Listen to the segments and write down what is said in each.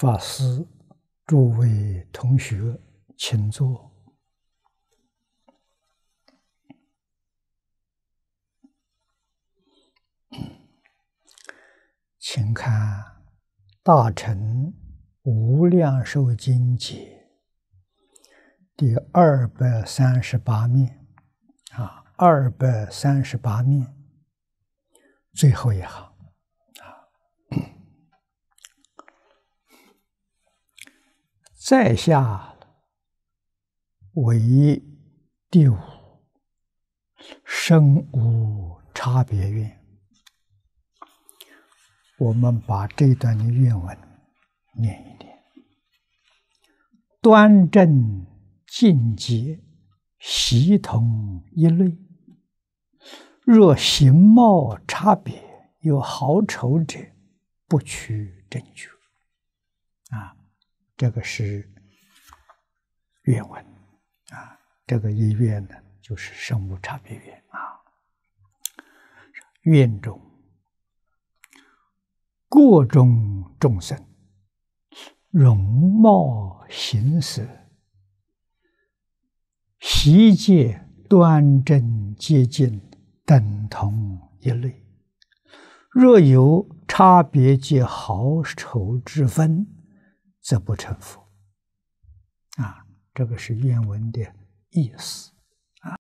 法师，诸位同学，请坐。请看《大乘无量寿经》解第二百三十八面，啊，二百三十八面，最后一行。在下为第五生无差别运，我们把这段的韵文念一念。端正净洁，习同一类。若形貌差别有好丑者，不取真觉。这个是愿文啊，这个一愿呢，就是生物差别愿啊。愿中，过中众生，容貌形色，习戒端正接近，等同一类；若有差别，皆好丑之分。则不成佛啊！这个是原文的意思啊。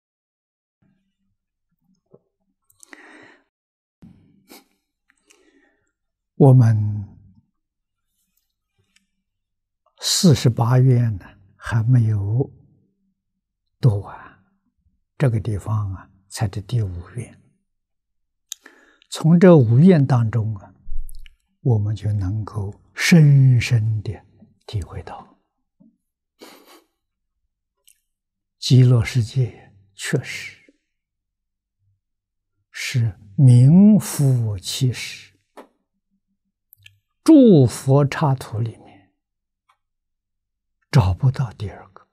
我们四十八愿呢还没有读完，这个地方啊才是第五愿。从这五愿当中啊，我们就能够深深的。体会到极乐世界确实是名副其实。诸佛插图里面找不到第二个，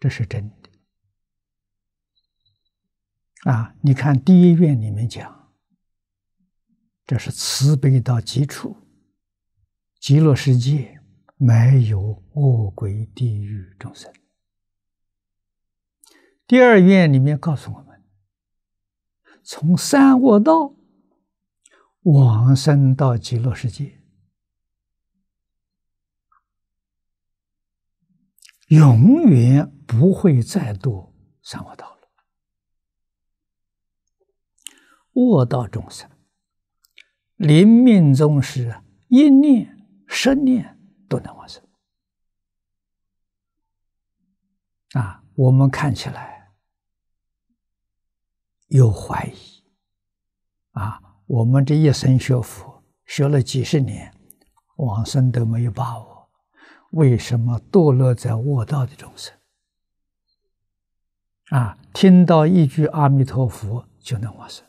这是真的。啊，你看第一卷里面讲，这是慈悲到极处。极乐世界没有恶鬼、地狱众生。第二愿里面告诉我们，从三恶道往生到极乐世界，永远不会再度三恶道了。恶道众生临命终时，一念。十念都能往生啊！我们看起来有怀疑啊！我们这一生学佛学了几十年，往生都没有把握，为什么堕落在卧道的众生啊？听到一句阿弥陀佛就能往生。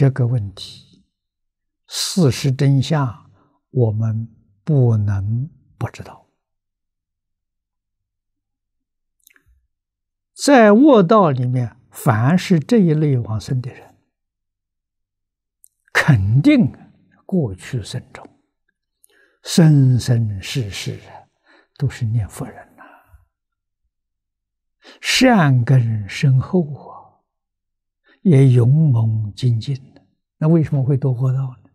这个问题，事实真相我们不能不知道。在卧道里面，凡是这一类往生的人，肯定过去生中，生生世世都是念佛人呐，善根深厚啊，也勇猛精进。那为什么会多活到呢？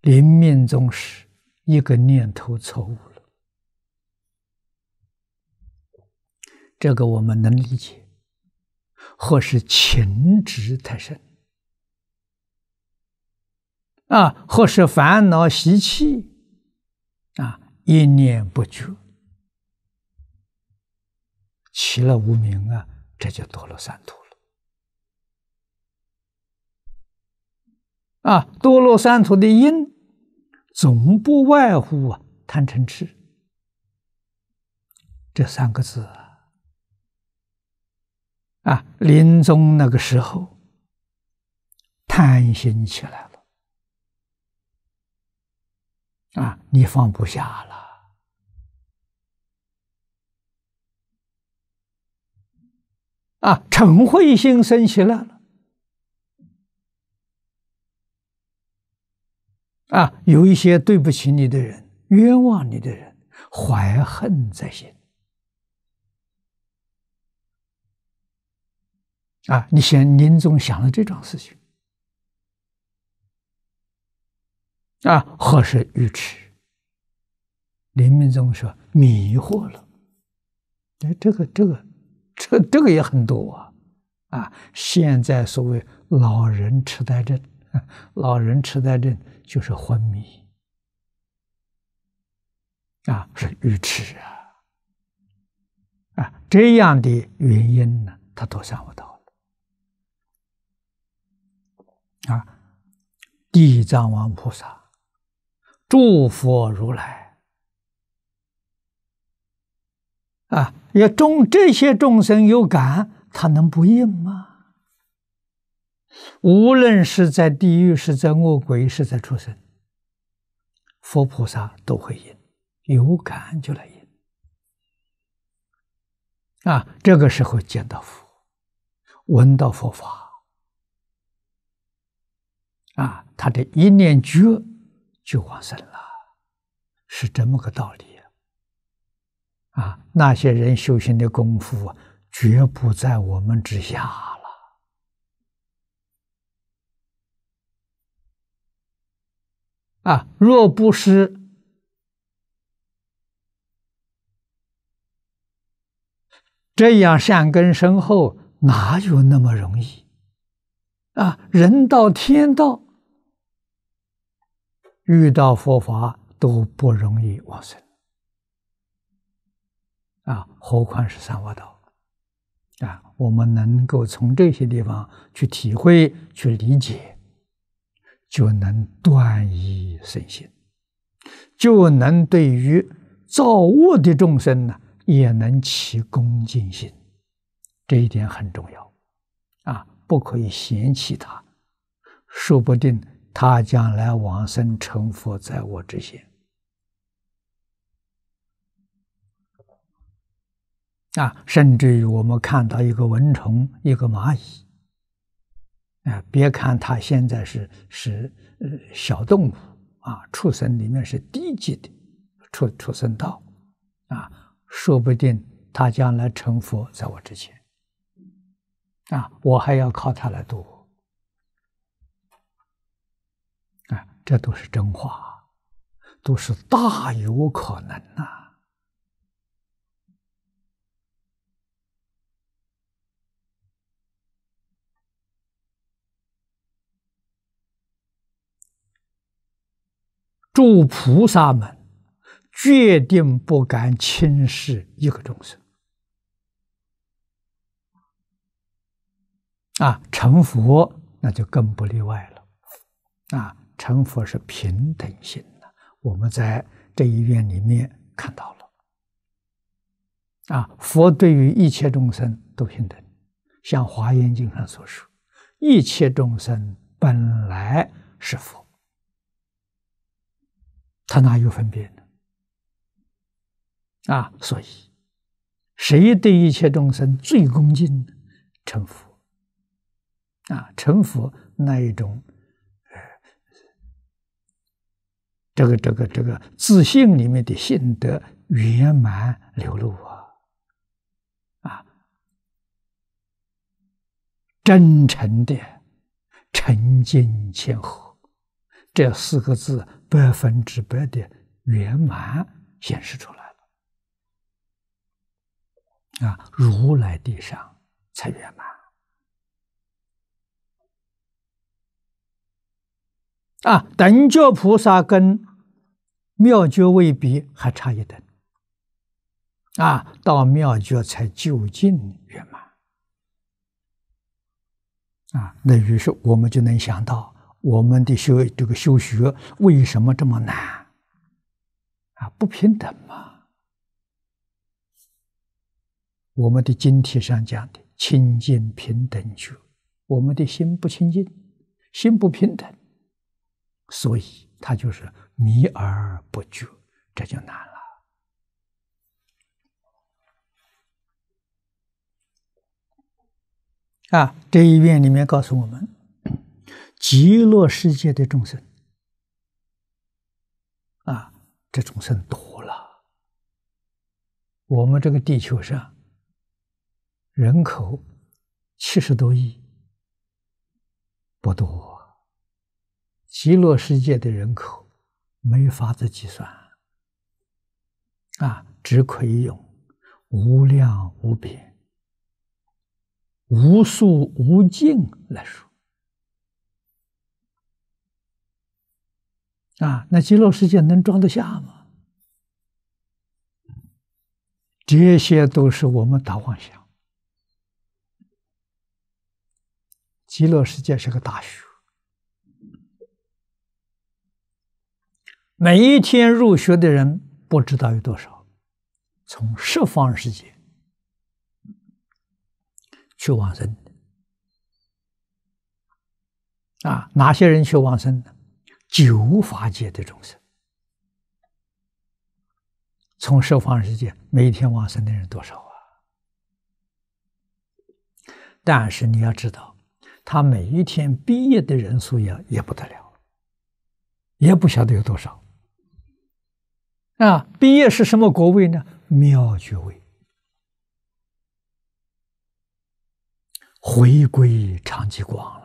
临命终时，一个念头错误了，这个我们能理解。或是情执太深啊，或是烦恼习气啊，一念不绝，其乐无名啊，这就堕落三途。啊，堕落三途的因，总不外乎啊，贪嗔痴这三个字。啊，临终那个时候，贪心起来了，啊，你放不下了，啊，嗔恚心生起来了。啊，有一些对不起你的人，冤枉你的人，怀恨在心。啊，你想，林宗想了这种事情。啊，何是愚痴？林明宗说迷惑了。哎，这个这个，这这个也很多啊。啊，现在所谓老人痴呆症，老人痴呆症。就是昏迷啊，是愚痴啊，啊，这样的原因呢，他都想不到了啊。地藏王菩萨，诸佛如来啊，要众这些众生有感，他能不应吗？无论是在地狱，是在恶鬼，是在畜生，佛菩萨都会引，有感觉来应。啊。这个时候见到佛，闻到佛法啊，他的一念觉就往生了，是这么个道理啊。那些人修行的功夫绝不在我们之下了。啊！若不是这样善根深厚，哪有那么容易？啊！人道、天道遇到佛法都不容易往生，啊，何况是三恶道？啊！我们能够从这些地方去体会、去理解。就能断疑生信，就能对于造恶的众生呢，也能起恭敬心。这一点很重要啊，不可以嫌弃他，说不定他将来往生成佛在我之前啊，甚至于我们看到一个蚊虫，一个蚂蚁。啊，别看他现在是是呃小动物啊，畜生里面是低级的畜畜生道啊，说不定他将来成佛在我之前啊，我还要靠他来度我啊，这都是真话，都是大有可能呐。诸菩萨们决定不敢轻视一个众生啊！成佛那就更不例外了啊！成佛是平等心的，我们在这一院里面看到了啊！佛对于一切众生都平等，像《华严经》上所说，一切众生本来是佛。他哪有分别呢？啊，所以谁对一切众生最恭敬呢？成佛啊，成佛那一种，这个这个这个自信里面的信德圆满流露啊，啊，真诚的诚敬谦和。这四个字百分之百的圆满显示出来了啊！如来地上才圆满啊！等觉菩萨跟妙觉未必还差一等啊，到妙觉才就近圆满啊！那于是我们就能想到。我们的学这个修学为什么这么难？啊，不平等嘛。我们的经题上讲的清净平等觉，我们的心不清净，心不平等，所以它就是迷而不觉，这就难了。啊，这一遍里面告诉我们。极乐世界的众生啊，这众生多了。我们这个地球上人口七十多亿，不多。极乐世界的人口没法子计算，啊，只可以用无量无边、无数无尽来说。啊，那极乐世界能装得下吗？这些都是我们大妄想。极乐世界是个大学，每一天入学的人不知道有多少，从十方世界去往生的啊，哪些人去往生呢？九法界的众生，从十方世界每天往生的人多少啊？但是你要知道，他每一天毕业的人数也也不得了，也不晓得有多少。啊，毕业是什么国位呢？妙觉位，回归常寂光。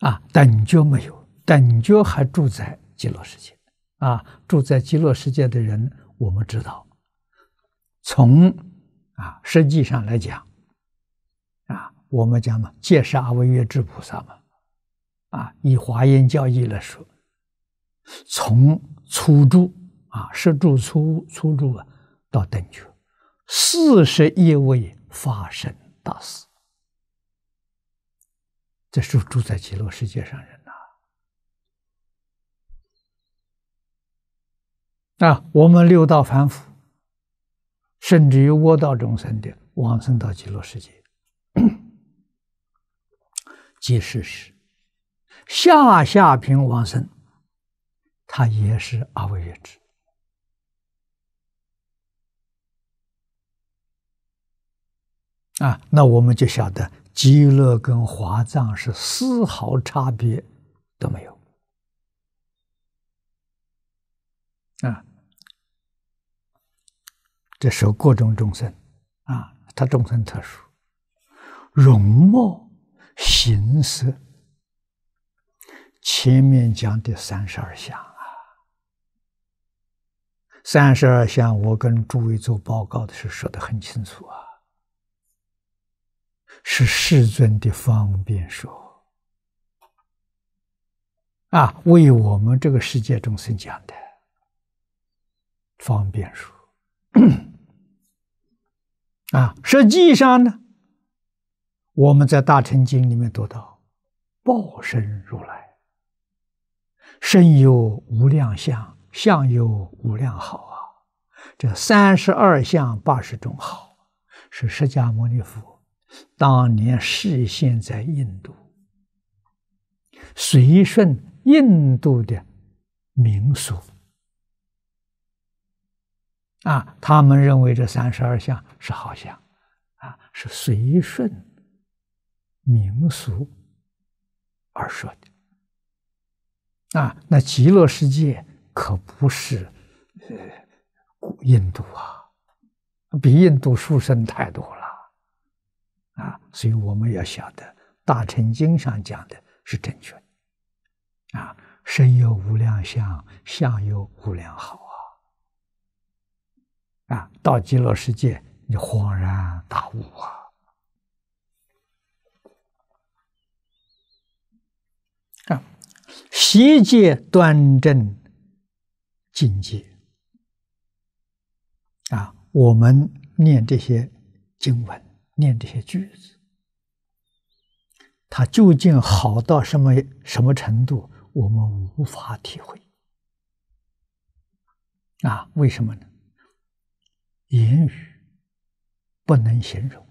啊，等觉没有，等觉还住在极乐世界。啊，住在极乐世界的人，我们知道，从啊实际上来讲，啊我们讲嘛，戒十二位月智菩萨嘛，啊以华严教义来说，从初住啊十住初初住啊到等觉，四十一位发生大事。这是住在极乐世界上人呐！啊，我们六道凡夫，甚至于我道众生的往生到极乐世界，即是实。下下品往生，他也是阿惟越之。啊，那我们就晓得。极乐跟华藏是丝毫差别都没有啊！这受各种众生啊，他众生特殊，容貌、形色，前面讲的三十二相啊，三十二相，我跟诸位做报告的时候说的很清楚啊。是世尊的方便说，啊，为我们这个世界众生讲的方便说，啊，实际上呢，我们在《大乘经》里面读到，报身如来，身有无量相，相有无量好啊，这三十二相八十种好，是释迦牟尼佛。当年视现，在印度，随顺印度的民俗啊，他们认为这三十二相是好相啊，是随顺民俗而说的啊。那极乐世界可不是古印度啊，比印度书生太多了。啊，所以我们要晓得，《大乘经》上讲的是正确的。啊，身有无量相，相有无量好啊！啊，到极乐世界，你恍然大悟啊！啊，习界端正，境界。啊，我们念这些经文。念这些句子，它究竟好到什么什么程度，我们无法体会。啊，为什么呢？言语不能形容，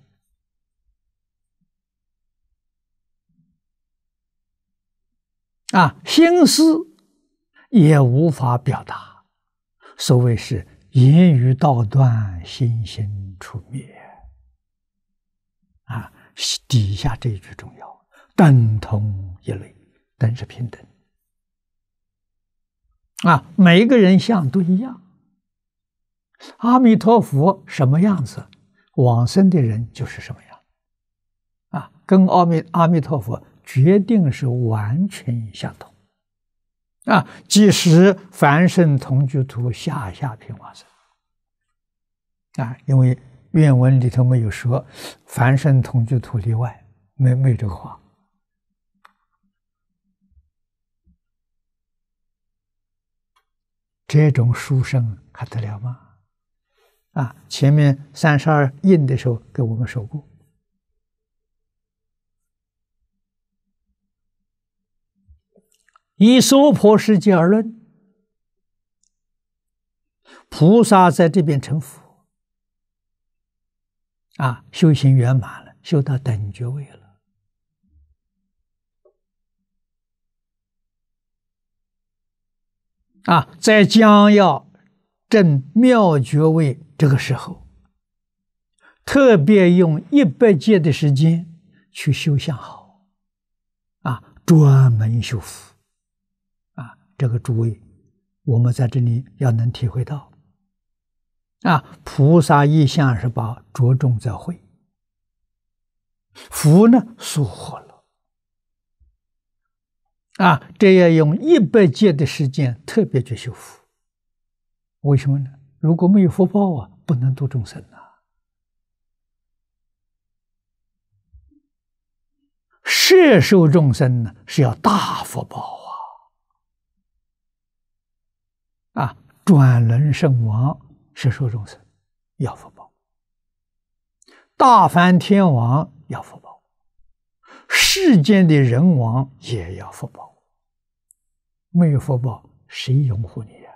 啊，心思也无法表达。所谓是“言语道断，心心出灭”。底下这一句重要，等同一类，等是平等啊，每一个人像都一样。阿弥陀佛什么样子，往生的人就是什么样，啊，跟阿弥阿弥陀佛决定是完全相同，啊，即使凡圣同居土下下品往生，啊，因为。愿文里头没有说，凡身同居土地外，没没这个话。这种书生还得了吗？啊，前面三十二印的时候给我们说过，以娑婆世界而论，菩萨在这边成佛。啊，修行圆满了，修到等觉位了。啊，在将要证妙觉位这个时候，特别用一百劫的时间去修相好，啊，专门修复，啊，这个诸位，我们在这里要能体会到。啊，菩萨意向是把着重在会。福呢，疏忽了。啊，这要用一百劫的时间特别去修福，为什么呢？如果没有福报啊，不能度众生啊。摄受众生呢，是要大福报啊。啊，转轮圣王。十受众生要福报，大梵天王要福报，世间的人王也要福报。没有福报，谁拥护你呀？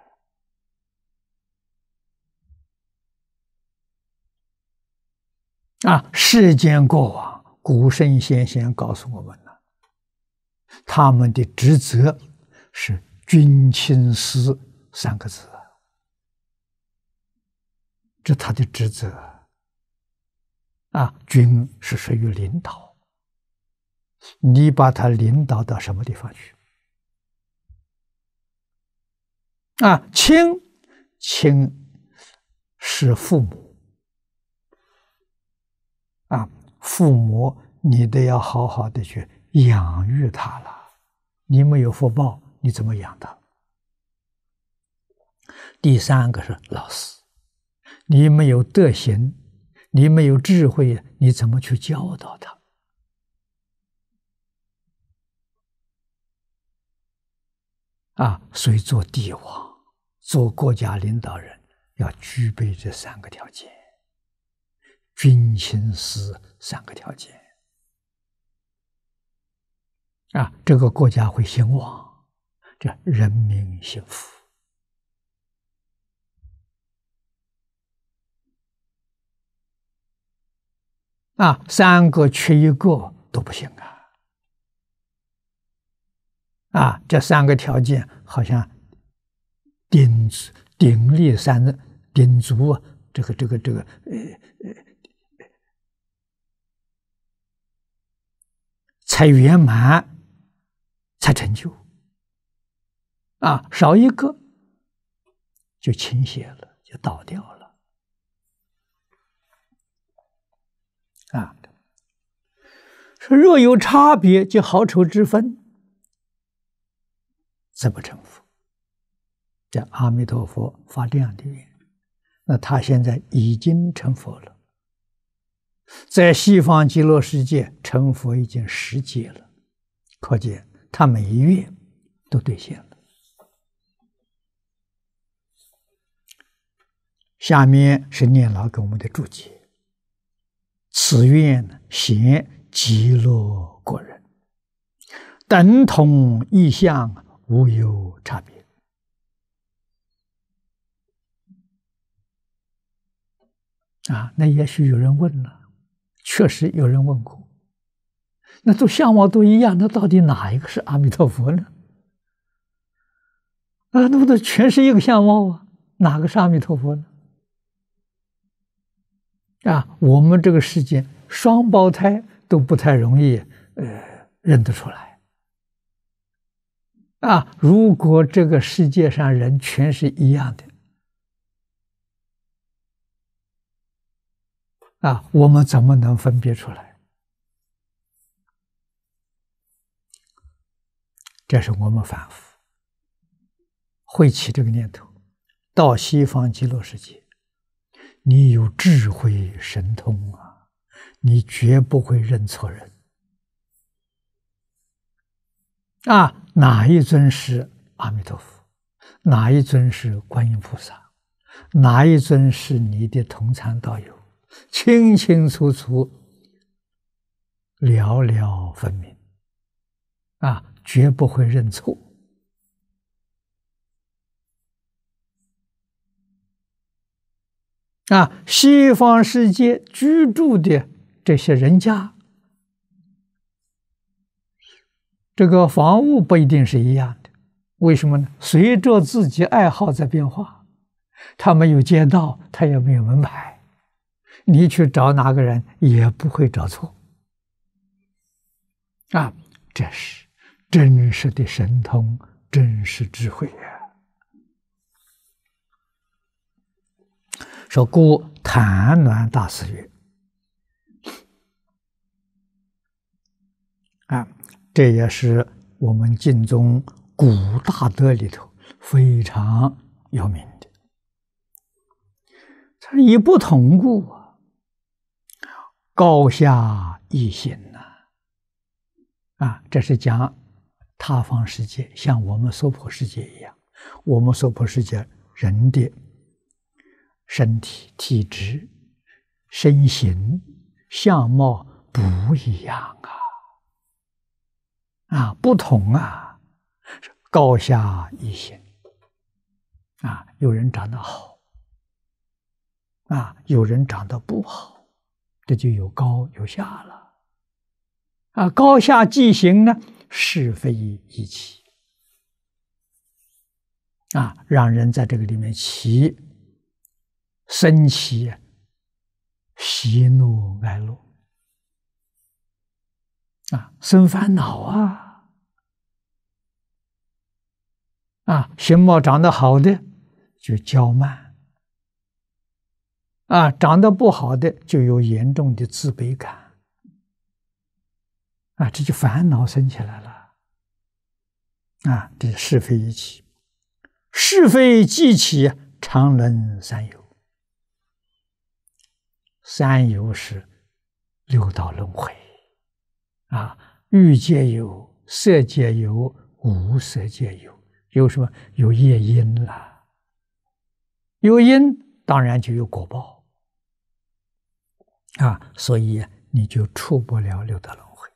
啊！世间过往古圣先贤告诉我们了，他们的职责是“君亲师”三个字。这他的职责啊，君是属于领导，你把他领导到什么地方去？啊，亲亲是父母啊，父母你得要好好的去养育他了，你没有福报，你怎么养他？第三个是老师。你没有德行，你没有智慧，你怎么去教导他？啊，所以做帝王、做国家领导人要具备这三个条件：君、亲、师三个条件。啊，这个国家会兴旺，这人民幸福。啊，三个缺一个都不行啊！啊，这三个条件好像鼎鼎立三鼎足啊，这个、这个、这个，呃呃，才圆满，才成就。啊，少一个就倾斜了，就倒掉了。说若有差别，就好丑之分，则不成佛。这阿弥陀佛发这样的愿，那他现在已经成佛了，在西方极乐世界成佛已经十劫了，可见他每一愿都兑现了。下面是念老给我们的注解：此愿行。极乐国人等同异象无有差别啊！那也许有人问了，确实有人问过。那都相貌都一样，那到底哪一个是阿弥陀佛呢？啊，那不都全是一个相貌啊？哪个是阿弥陀佛呢？啊，我们这个世界双胞胎。都不太容易，呃，认得出来。啊，如果这个世界上人全是一样的，啊，我们怎么能分别出来？这是我们反复会起这个念头。到西方极乐世界，你有智慧神通啊！你绝不会认错人啊！哪一尊是阿弥陀佛？哪一尊是观音菩萨？哪一尊是你的同参道友？清清楚楚，寥寥分明，啊，绝不会认错啊！西方世界居住的。这些人家，这个房屋不一定是一样的。为什么呢？随着自己爱好在变化。他没有街道，他也没有门牌，你去找哪个人也不会找错。啊，这是真实的神通，真实智慧呀！说故坛鸾大师曰。这也是我们晋宗古大德里头非常有名的。他一不同故啊，高下异心呐，啊，这是讲他方世界像我们娑婆世界一样，我们娑婆世界人的身体、体质、身形、相貌不一样啊。啊，不同啊，高下异行。啊，有人长得好，啊，有人长得不好，这就有高有下了。啊，高下既行呢，是非一起。啊，让人在这个里面起生起喜怒哀乐。啊，生烦恼啊。啊，形貌长得好的就娇慢；啊，长得不好的就有严重的自卑感；啊，这就烦恼生起来了；啊，这是非一起，是非既起，常能三有。三有是六道轮回；啊，欲界有，色界有，无色界有。有什么有业因了，有因当然就有果报啊，所以你就出不了六道轮回。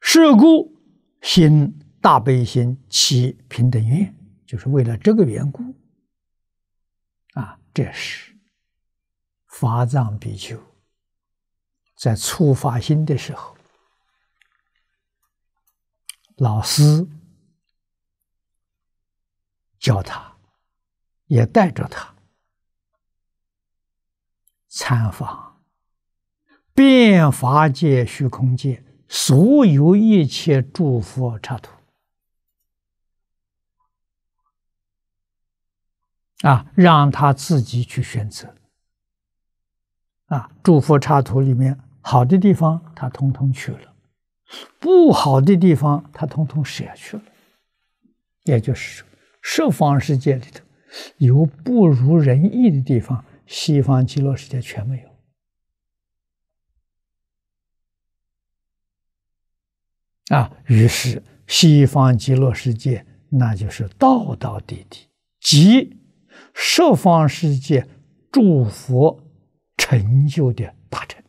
是故心大悲心起平等愿，就是为了这个缘故啊。这是法藏比丘在触发心的时候。老师教他，也带着他参访遍法界虚空界所有一切诸佛刹土啊，让他自己去选择啊，诸佛刹土里面好的地方，他通通去了。不好的地方，他统统舍去了。也就是说，十方世界里头有不如人意的地方，西方极乐世界全没有。啊，于是西方极乐世界那就是道道地地即十方世界诸佛成就的大成。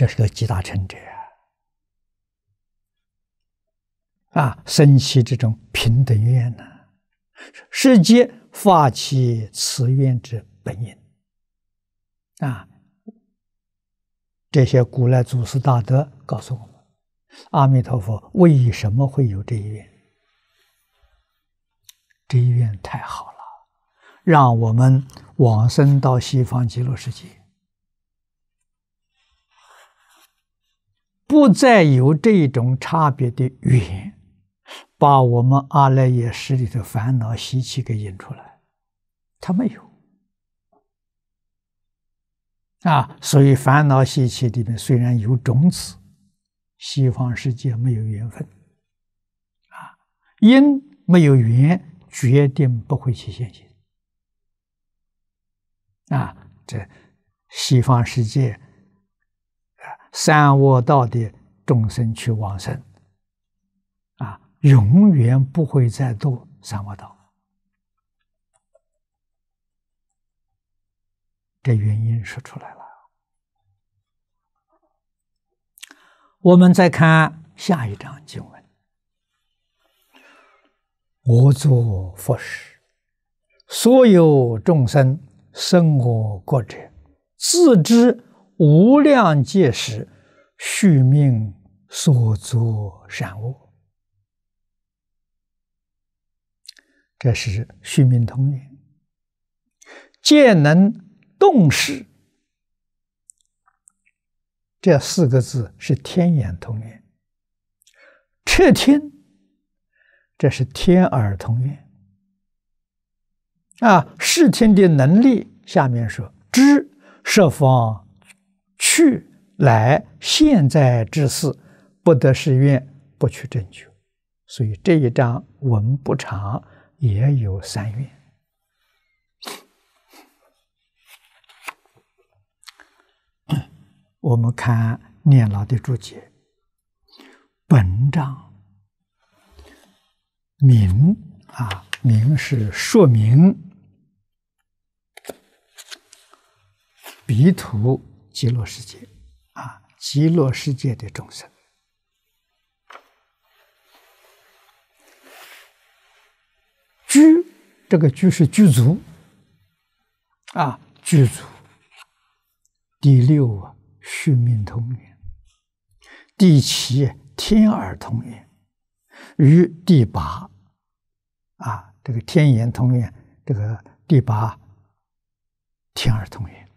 这是个极大成者啊！升生起这种平等愿呢，世界发起此愿之本因。啊，这些古来祖师大德告诉我们：阿弥陀佛为什么会有这一愿？这一愿太好了，让我们往生到西方极乐世界。不再有这种差别的缘，把我们阿赖耶识里的烦恼习气给引出来，他没有啊。所以烦恼习气里面虽然有种子，西方世界没有缘分啊，因没有缘，决定不会去现形啊。这西方世界。三恶道的众生去往生，啊，永远不会再堕三恶道。这原因说出来了。我们再看下一章经文：我作佛时，所有众生生我国者，自知。无量界时续命所作善恶，这是续命通缘；见能动视，这四个字是天眼通缘；彻听，这是天耳通缘。啊，视听的能力，下面说知设方。去来现在之事，不得是愿，不去正究。所以这一章文不长，也有三愿。我们看念老的注解，本章明啊明是说明，鼻图。极乐世界，啊，极乐世界的众生。居这个居是居足，啊，居足。第六啊，续命通缘；第七天耳通缘；与第八啊，这个天眼通缘，这个第八天耳通缘。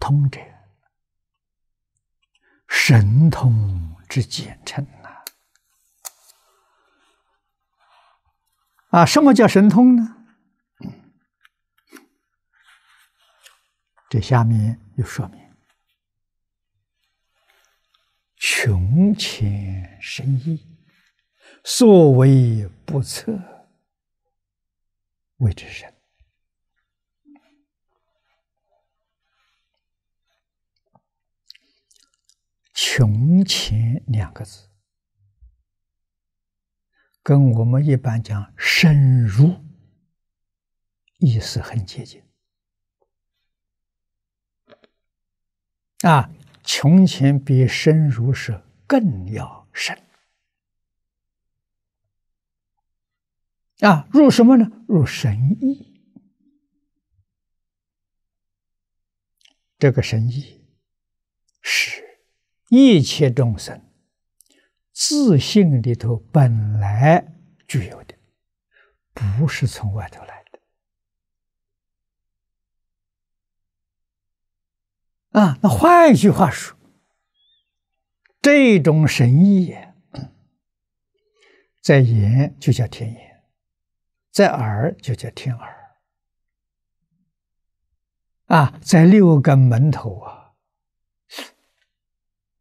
通者，神通之简称呐。啊，什么叫神通呢？这下面又说明：穷浅深意，所为不测，谓之神。穷钱”两个字，跟我们一般讲深入意思很接近。啊，穷钱”比深入是更要深。啊，入什么呢？入神意。这个神意是。一切众生自信里头本来具有的，不是从外头来的啊。那换一句话说，这种神意在眼就叫天眼，在耳就叫天耳啊，在六根门头啊。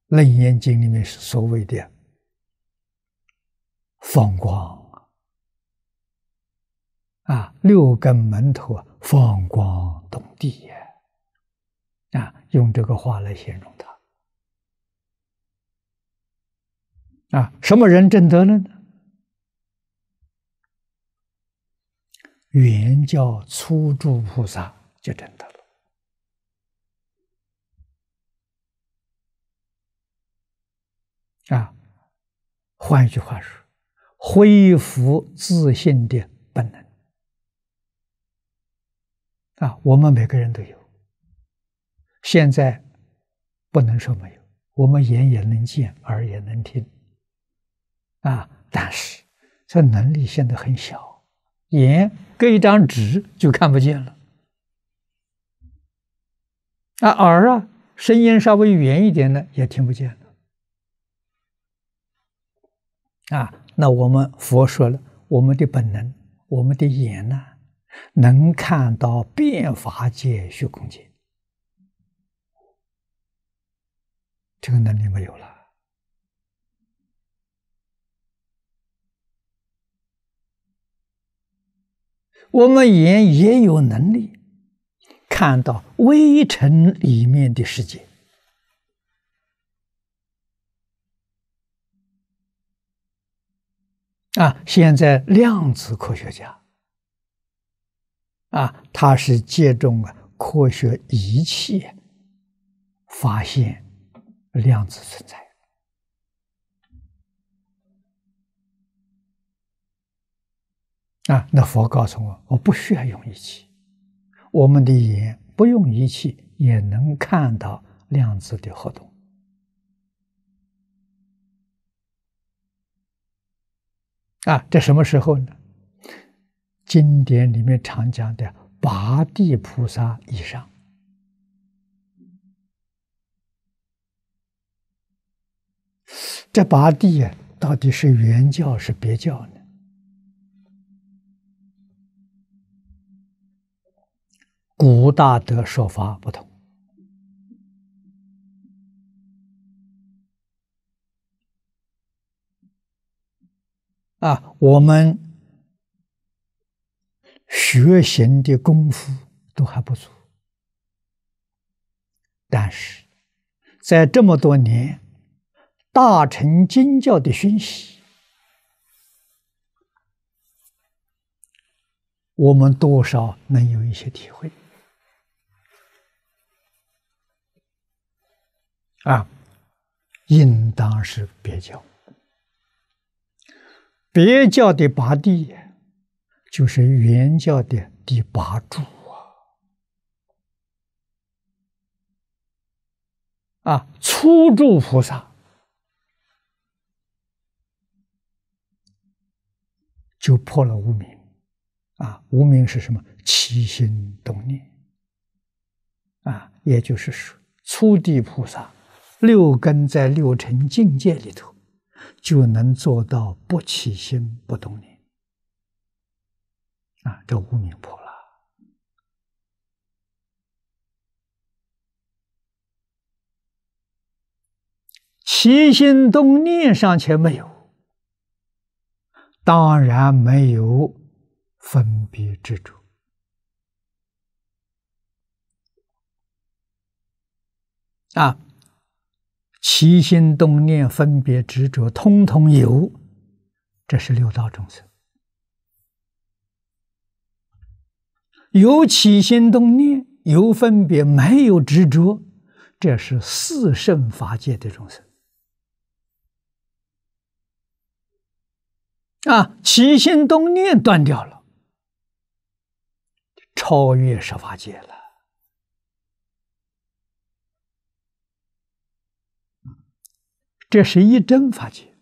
楞严经里面是所谓的放光啊，六根门头放光动地也。啊，用这个话来形容他啊，什么人证得呢？原教初住菩萨就证得。啊，换一句话说，恢复自信的本能。啊，我们每个人都有。现在不能说没有，我们眼也能见，耳也能听。啊，但是这能力现在很小，眼隔一张纸就看不见了。啊，耳啊，声音稍微远一点的也听不见。啊，那我们佛说了，我们的本能，我们的眼呢，能看到变法界虚空界，这个能力没有了。我们眼也有能力看到微尘里面的世界。啊，现在量子科学家，啊，他是借助啊科学仪器发现量子存在。啊，那佛告诉我，我不需要用仪器，我们的眼不用仪器也能看到量子的活动。啊，这什么时候呢？经典里面常讲的拔地菩萨以上，这拔地啊，到底是原教是别教呢？古大德说法不同。啊，我们学行的功夫都还不足，但是在这么多年大乘经教的熏习，我们多少能有一些体会。啊，应当是别教。别教的八地，就是原教的第八柱啊！啊，初住菩萨就破了无名，啊！无名是什么？起心动念啊！也就是说，初地菩萨六根在六尘境界里头。就能做到不起心不动念啊，这无明破了。起心动念尚且没有，当然没有分别执着啊。起心动念、分别执着，通通有，这是六道众生；有起心动念，有分别，没有执着，这是四圣法界的众生。啊，起心动念断掉了，超越十法界了。这是一真法界，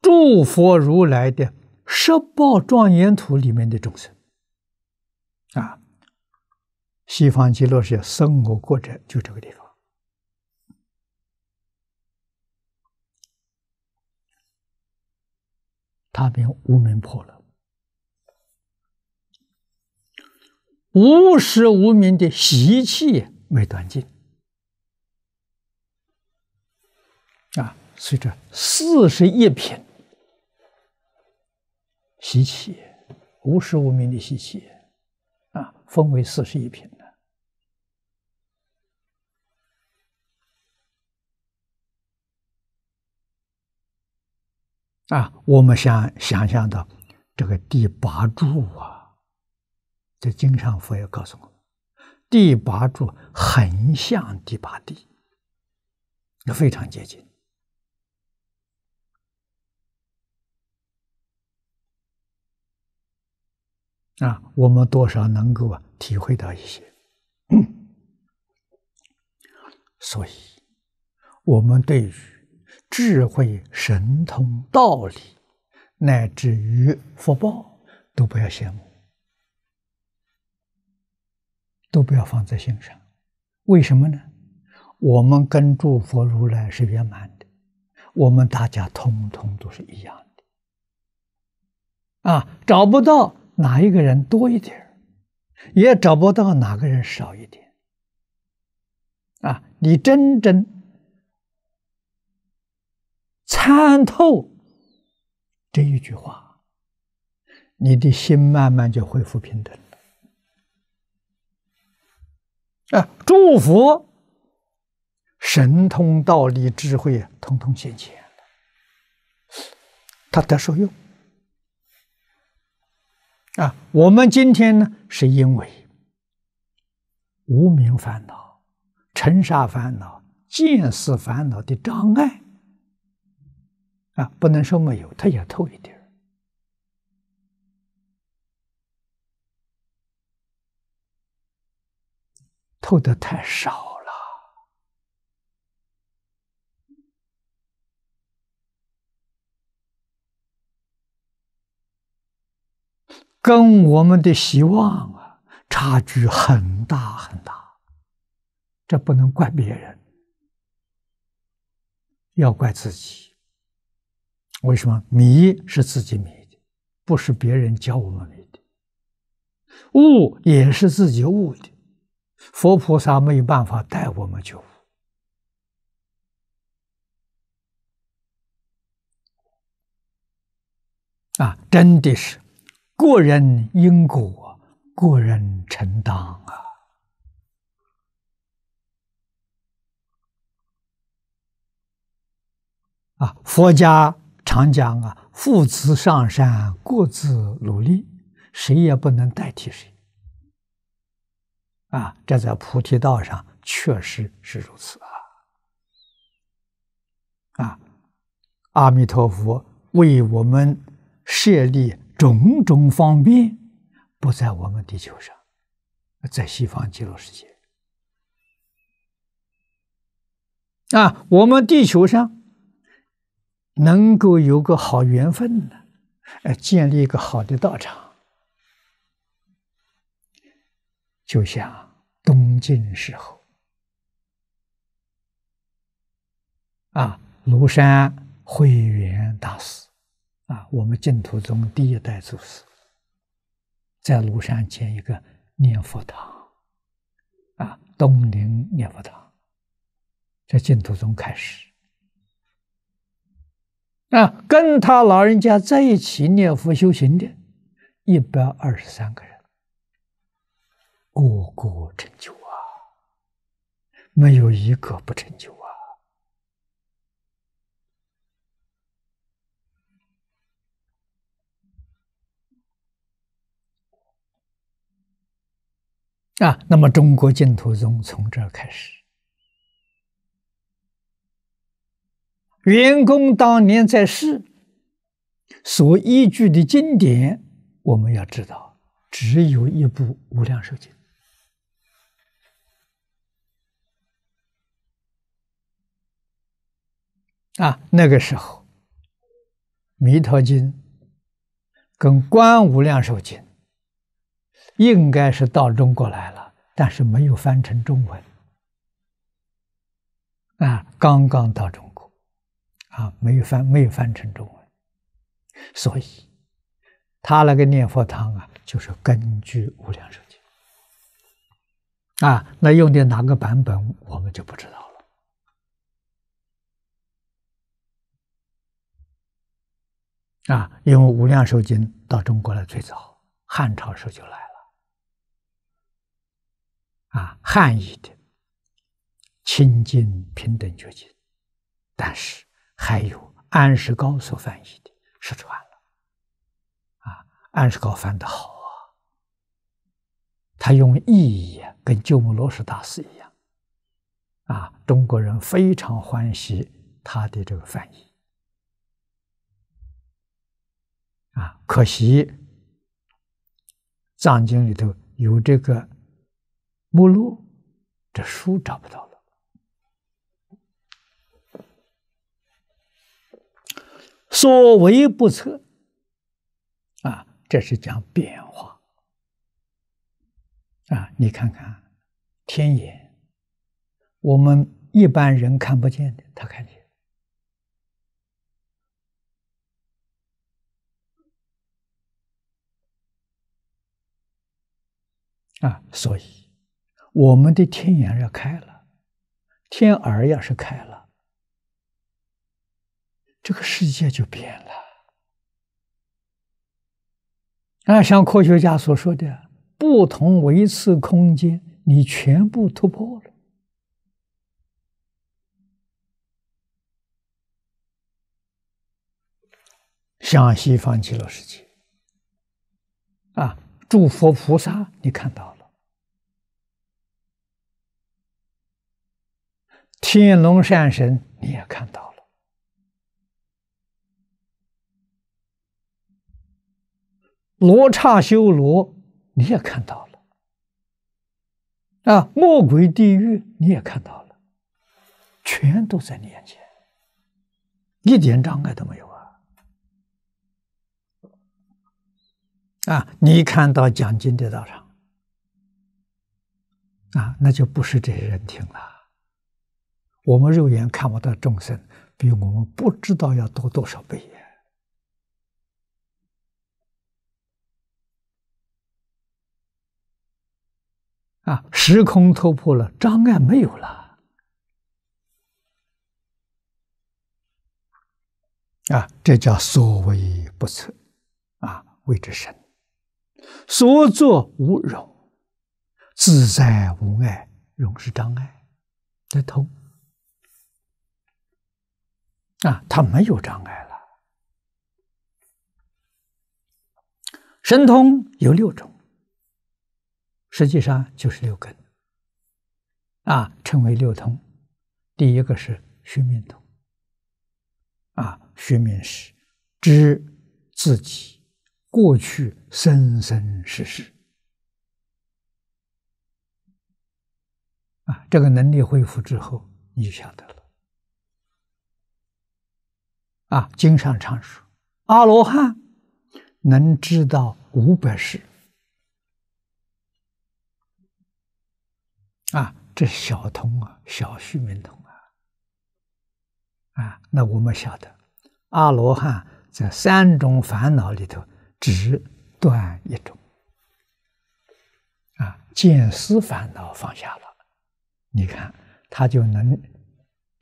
诸佛如来的十宝庄严土里面的众生啊，西方极乐世界生活过者就这个地方，他便无名破了，无始无明的习气没断尽。啊，随着四十一品，习气，无十无名的习气，啊，分为四十一品的。啊，我们想想象到这个第八柱啊，在经上佛也告诉我们，第八柱横向第八地，那非常接近。啊，我们多少能够体会到一些，所以，我们对于智慧、神通道理，乃至于福报，都不要羡慕，都不要放在心上。为什么呢？我们跟诸佛如来是圆满的，我们大家通通都是一样的。啊，找不到。哪一个人多一点也找不到哪个人少一点。啊，你真正参透这一句话，你的心慢慢就恢复平等了。啊，祝福。神通道力智慧啊，通现前了，他得受用。啊，我们今天呢，是因为无名烦恼、尘沙烦恼、见识烦恼的障碍，啊，不能说没有，它也透一点透的太少。跟我们的希望啊，差距很大很大，这不能怪别人，要怪自己。为什么迷是自己迷的，不是别人教我们迷的；悟也是自己悟的，佛菩萨没有办法带我们去悟。啊，真的是。过人因果，过人承担啊！啊，佛家常讲啊，父子上山各自努力，谁也不能代替谁。啊，这在菩提道上确实是如此啊！啊，阿弥陀佛，为我们设立。种种方便不在我们地球上，在西方极乐世界。啊，我们地球上能够有个好缘分呢，呃，建立一个好的道场，就像东晋时候，啊，庐山慧远大师。啊，我们净土宗第一代祖师，在庐山建一个念佛堂，啊，东林念佛堂，在净土宗开始。啊，跟他老人家在一起念佛修行的，一百二十三个人，个个成就啊，没有一个不成就。啊，那么中国净土宗从这儿开始。员工当年在世，所依据的经典，我们要知道，只有一部《无量寿经》。啊，那个时候，《弥陀经》跟《观无量寿经》。应该是到中国来了，但是没有翻成中文。啊，刚刚到中国，啊，没有翻，没有翻成中文。所以，他那个念佛汤啊，就是根据《无量寿经》啊，那用的哪个版本，我们就不知道了。啊，因为《无量寿经》到中国来最早，汉朝时候就来。啊，汉译的清净平等觉经，但是还有安世高所翻译的失传了。啊，安世高翻的好啊，他用意义跟鸠摩罗什大师一样，啊，中国人非常欢喜他的这个翻译。啊，可惜藏经里头有这个。目录，这书找不到了。所谓不测，啊，这是讲变化。啊，你看看，天眼，我们一般人看不见的，他看见啊，所以。我们的天眼要开了，天耳要是开了，这个世界就变了。啊，像科学家所说的，不同维次空间，你全部突破了。向西方极乐世界，啊，诸佛菩萨，你看到了。天龙山神你也看到了，罗刹修罗你也看到了，啊，魔鬼地狱你也看到了，全都在你眼前，一点障碍都没有啊！啊，你看到讲经的道场，啊，那就不是这些人听了。我们肉眼看不到众生，比我们不知道要多多少倍呀！啊，时空突破了，障碍没有了。啊，这叫所为不测，啊，谓之神；所作无容，自在无碍，容是障碍，在通。啊，他没有障碍了。神通有六种，实际上就是六根。啊，称为六通。第一个是虚觅通。啊，虚觅是知自己过去生生世世。啊，这个能力恢复之后，你就晓得了。啊，经常常说阿罗汉能知道五百世。啊，这小通啊，小须弥通啊，啊，那我们晓得阿罗汉在三种烦恼里头只断一种啊，见思烦恼放下了，你看他就能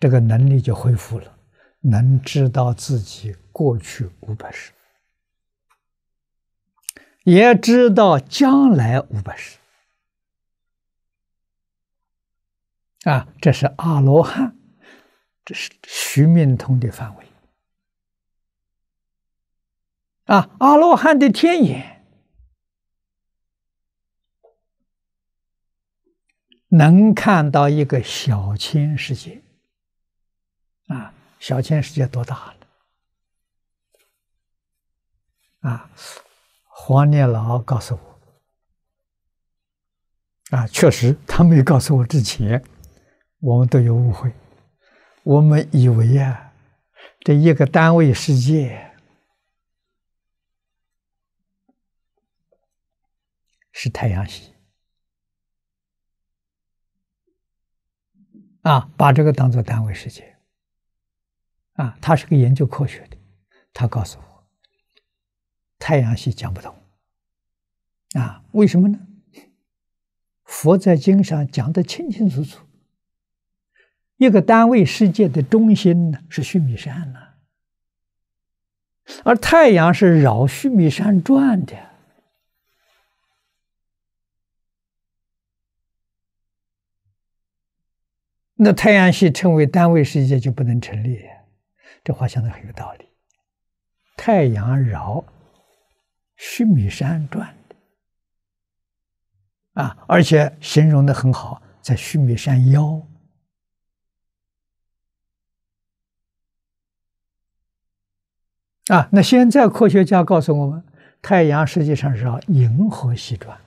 这个能力就恢复了。能知道自己过去五百世，也知道将来五百世。啊，这是阿罗汉，这是须弥通的范围。啊，阿罗汉的天眼能看到一个小千世界。啊。小千世界多大了？啊，黄念老告诉我，啊，确实，他没有告诉我之前，我们都有误会，我们以为啊，这一个单位世界是太阳系，啊，把这个当做单位世界。啊，他是个研究科学的，他告诉我，太阳系讲不通。啊，为什么呢？佛在经上讲的清清楚楚，一个单位世界的中心呢是须弥山呢，而太阳是绕须弥山转的，那太阳系称为单位世界就不能成立。这话讲的很有道理，太阳绕须弥山转的啊，而且形容的很好，在须弥山腰啊。那现在科学家告诉我们，太阳实际上是绕银河系转，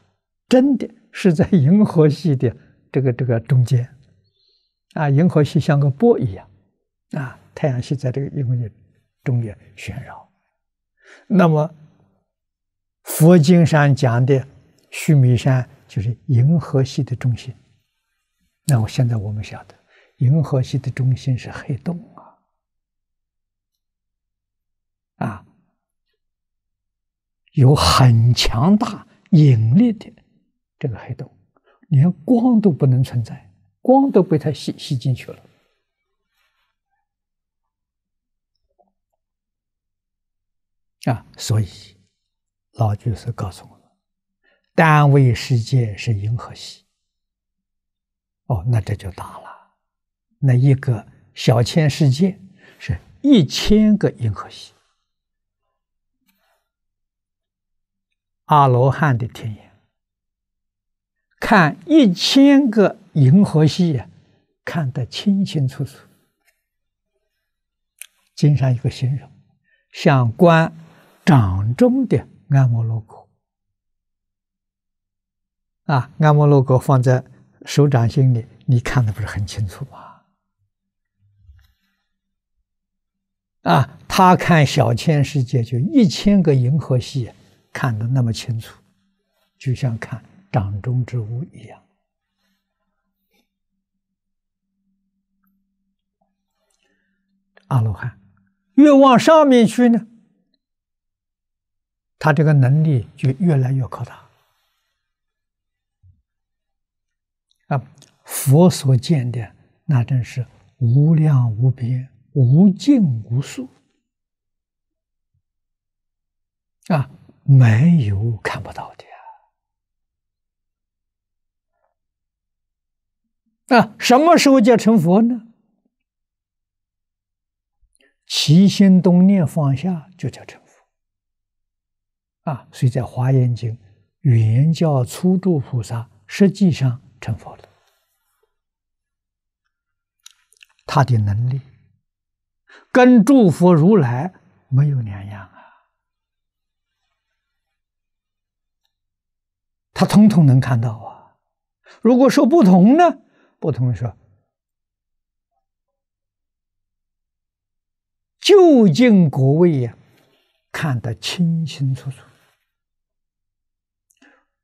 真的是在银河系的这个这个中间啊，银河系像个波一样啊。太阳系在这个银河中间旋绕，那么佛经上讲的须弥山就是银河系的中心。那我现在我们晓得，银河系的中心是黑洞啊，啊，有很强大引力的这个黑洞，连光都不能存在，光都被它吸吸进去了。啊，所以老居士告诉我们，单位世界是银河系。哦，那这就大了。那一个小千世界是一千个银河系。阿罗汉的天眼，看一千个银河系呀，看得清清楚楚。经常一个形容，像观。掌中的按摩罗果啊，按摩罗果放在手掌心里，你看的不是很清楚吗？啊，他看小千世界就一千个银河系，看的那么清楚，就像看掌中之物一样。阿罗汉越往上面去呢？他这个能力就越来越扩大啊！佛所见的那真是无量无边、无尽无数啊，没有看不到的啊！那什么时候叫成佛呢？齐心东念放下就叫成佛。啊，所以，在《华严经》，原教初住菩萨实际上成佛了，他的能力跟诸佛如来没有两样啊，他通通能看到啊。如果说不同呢？不同说，究竟果位呀，看得清清楚楚。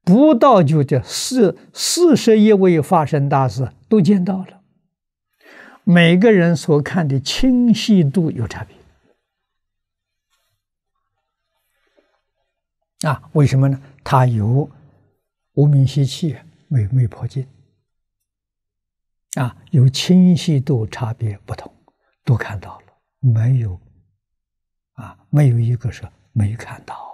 不到就的四四十一位发生大事都见到了，每个人所看的清晰度有差别。啊，为什么呢？他有无明习气，没没破尽。啊，有清晰度差别不同，都看到了，没有，啊，没有一个是没看到。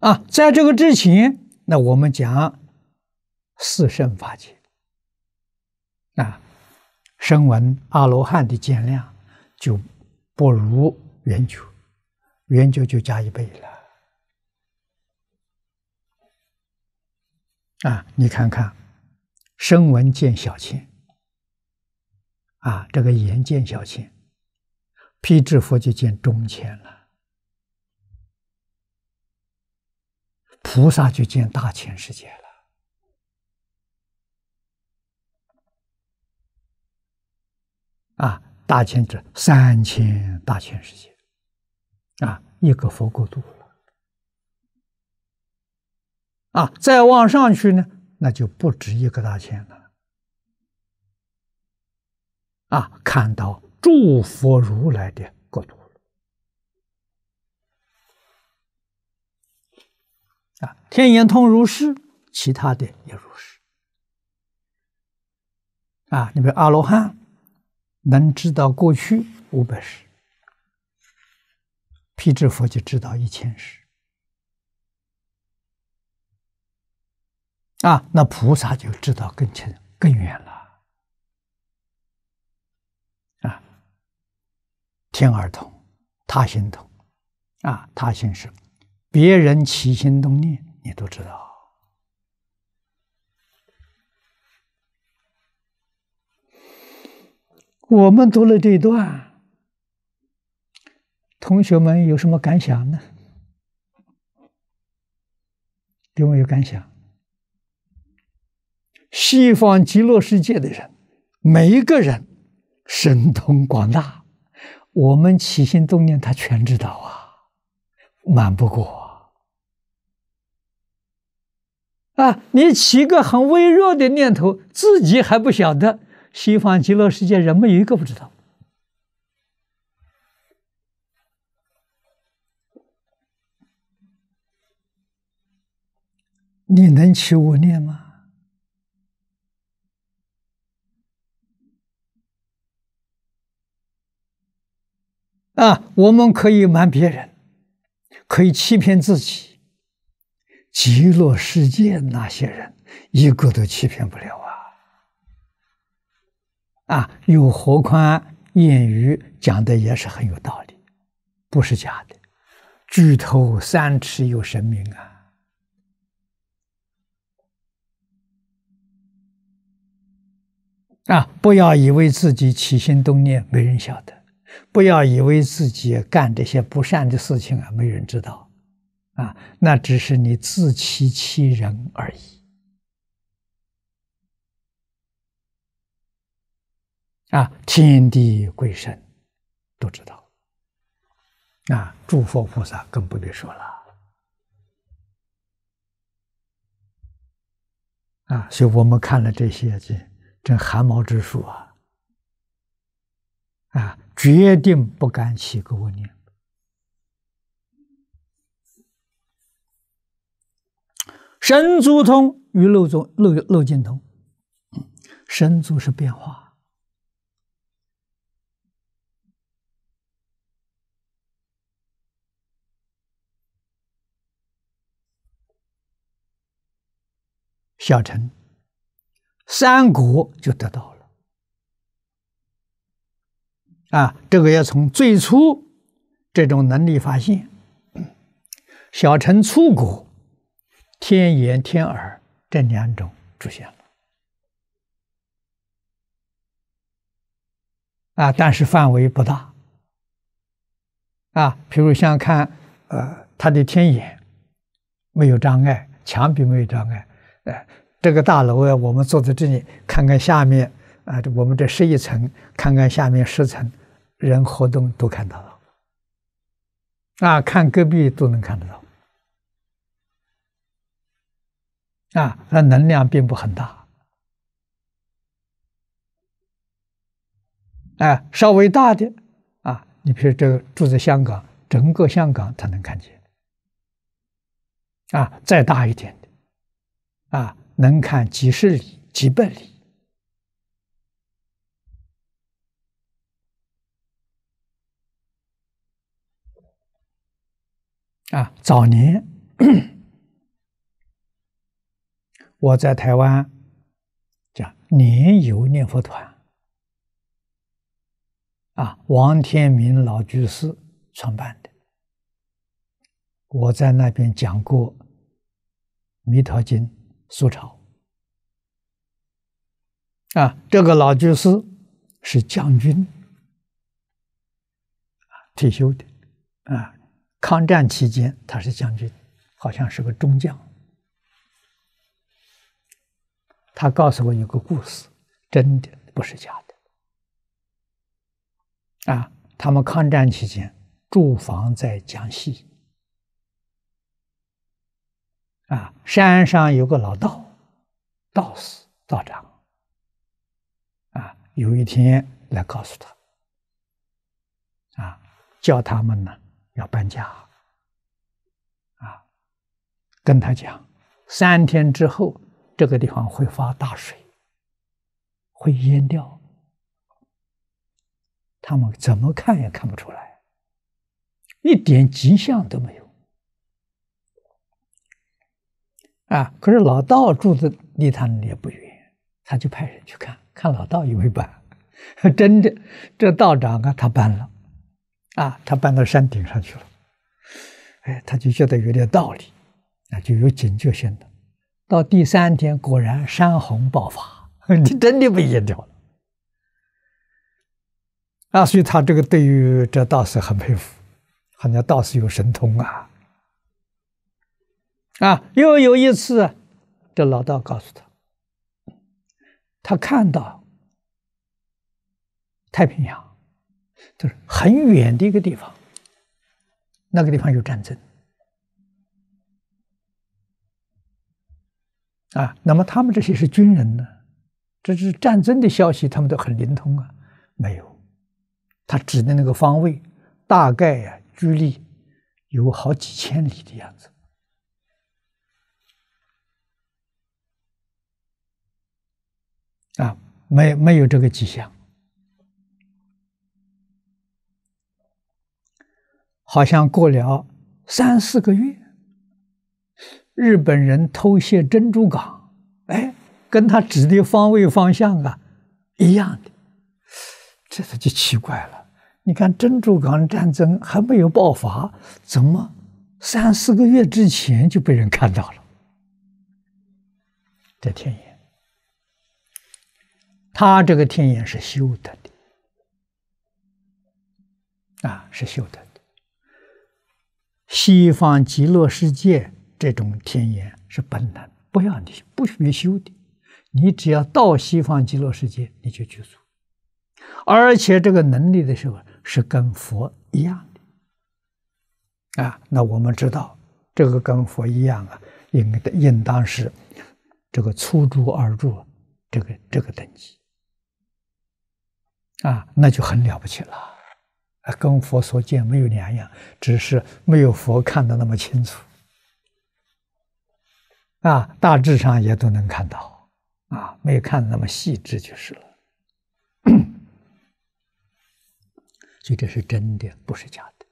啊，在这个之前，那我们讲四圣法界，啊，声闻阿罗汉的见量就不如圆觉，圆觉就加一倍了。啊，你看看声闻见小千，啊，这个眼见小千，辟支佛就见中千了。菩萨就见大千世界了，啊，大千指三千大千世界，啊，一个佛国度了，啊，再往上去呢，那就不止一个大千了，啊，看到诸佛如来的。啊，天眼通如是，其他的也如是。啊，你比如阿罗汉能知道过去五百世，辟支佛就知道一千世。啊，那菩萨就知道更前更远了。啊，天耳通，他心通，啊，他心是别人起心动念，你都知道。我们读了这段，同学们有什么感想呢？有没有感想？西方极乐世界的人，每一个人神通广大，我们起心动念，他全知道啊。瞒不过啊！你起个很微弱的念头，自己还不晓得，西方极乐世界人们有一个不知道。你能起我念吗？啊，我们可以瞒别人。可以欺骗自己，极乐世界那些人一个都欺骗不了啊！啊，又何况谚语讲的也是很有道理，不是假的。举头三尺有神明啊！啊，不要以为自己起心动念没人晓得。不要以为自己干这些不善的事情啊，没人知道，啊，那只是你自欺欺人而已。啊，天地鬼神都知道，啊，诸佛菩萨更不必说了。啊，所以我们看了这些这这寒毛之术啊，啊。决定不敢起革命。神足通与漏宗、漏漏尽通，神足是变化，小沉，三果就得到了。啊，这个要从最初这种能力发现，小乘粗骨、天眼、天耳这两种出现了。啊，但是范围不大。啊，比如像看，呃，他的天眼没有障碍，墙壁没有障碍，呃，这个大楼啊，我们坐在这里看看下面。啊，这我们这十一层看看下面十层人活动都看到到，啊，看隔壁都能看得到，啊，那能量并不很大，哎，稍微大的啊，你比如这个住在香港，整个香港才能看见，啊，再大一点的，啊，能看几十里、几百里。啊，早年我在台湾讲年游念佛团，啊，王天明老居士创办的，我在那边讲过《弥陀经》苏潮。啊，这个老居士是将军啊退休的，啊。抗战期间，他是将军，好像是个中将。他告诉我有个故事，真的不是假的。啊，他们抗战期间住房在江西。啊，山上有个老道，道士道长。啊，有一天来告诉他，啊，叫他们呢。要搬家啊！跟他讲，三天之后这个地方会发大水，会淹掉。他们怎么看也看不出来，一点迹象都没有啊！可是老道住的离他们也不远，他就派人去看看，老道有没搬，真的，这道长啊，他搬了。啊，他搬到山顶上去了，哎，他就觉得有点道理，啊，就有警觉性的。到第三天，果然山洪爆发，你真的被淹掉了。啊，所以他这个对于这道士很佩服，好像道士有神通啊。啊，又有一次，这老道告诉他，他看到太平洋。就是很远的一个地方，那个地方有战争啊。那么他们这些是军人呢，这是战争的消息，他们都很灵通啊。没有，他指的那个方位，大概呀距离有好几千里的样子啊，没没有这个迹象。好像过了三四个月，日本人偷袭珍珠港，哎，跟他指的方位方向啊一样的，这这就奇怪了。你看珍珠港战争还没有爆发，怎么三四个月之前就被人看到了？这天眼，他这个天眼是修的，啊，是修的。西方极乐世界这种天眼是本能，不要你，不需修的。你只要到西方极乐世界，你就具足，而且这个能力的时候是跟佛一样的。啊，那我们知道，这个跟佛一样啊，应应当是这个初住二住这个这个等级啊，那就很了不起了。跟佛所见没有两样，只是没有佛看的那么清楚，啊，大致上也都能看到，啊，没有看那么细致就是了。所以这是真的，不是假的，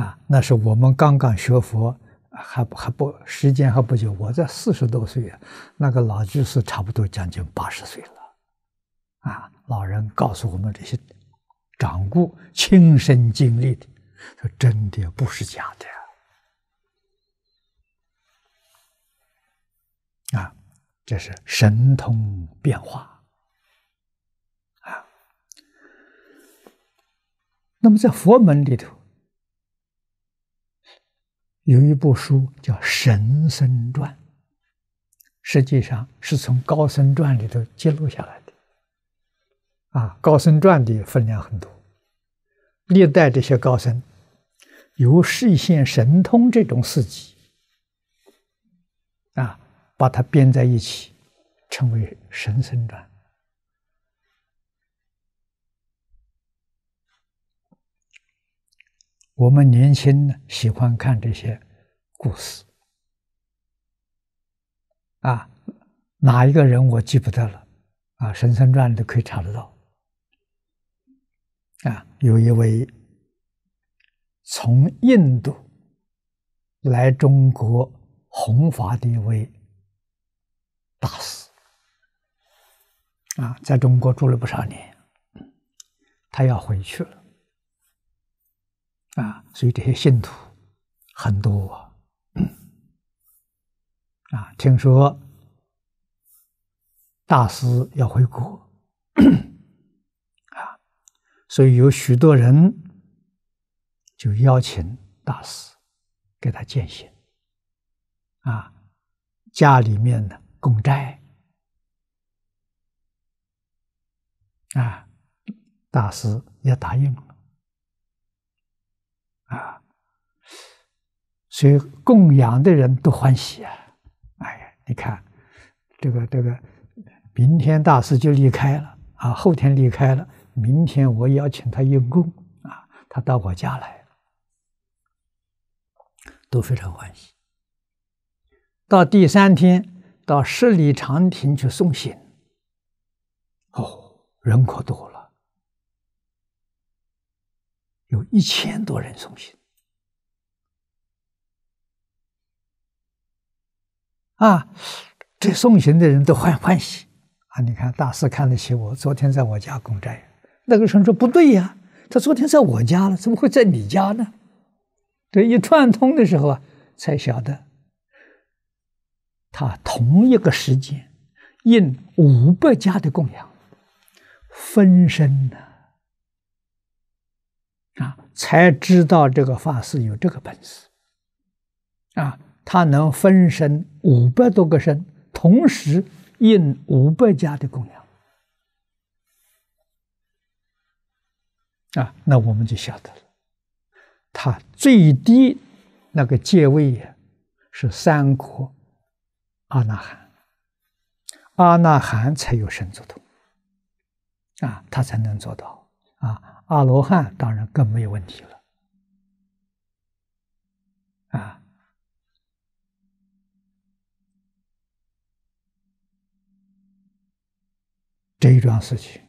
啊，那是我们刚刚学佛，还还不时间还不久，我在四十多岁，那个老居士差不多将近八十岁了，啊。老人告诉我们这些掌故亲身经历的，说真的不是假的，啊，这是神通变化，啊。那么在佛门里头，有一部书叫《神僧传》，实际上是从高僧传里头记录下来的。啊，高僧传的分量很多，历代这些高僧有示现神通这种事迹，啊，把它编在一起，称为神僧传。我们年轻呢喜欢看这些故事，啊，哪一个人我记不得了，啊，神僧传都可以查得到。啊，有一位从印度来中国弘法的一位大师，啊，在中国住了不少年，他要回去了，啊，所以这些信徒很多啊，啊，听说大师要回国。所以有许多人就邀请大师给他践行啊，家里面的供斋啊，大师也答应了啊，所以供养的人都欢喜啊。哎呀，你看这个这个，明天大师就离开了啊，后天离开了。明天我邀请他用功啊，他到我家来，都非常欢喜。到第三天，到十里长亭去送行。哦，人可多了，有一千多人送行。啊，这送行的人都欢欢喜啊！你看大师看得起我，昨天在我家供斋。那个神说不对呀，他昨天在我家了，怎么会在你家呢？对，一串通的时候啊，才晓得他同一个时间印五百家的供养，分身呢，啊，才知道这个法师有这个本事啊，他能分身五百多个身，同时印五百家的供养。啊，那我们就晓得了，他最低那个界位呀是三国阿那含，阿那含才有神足通，啊，他才能做到，啊，阿罗汉当然更没有问题了，啊，这一桩事情。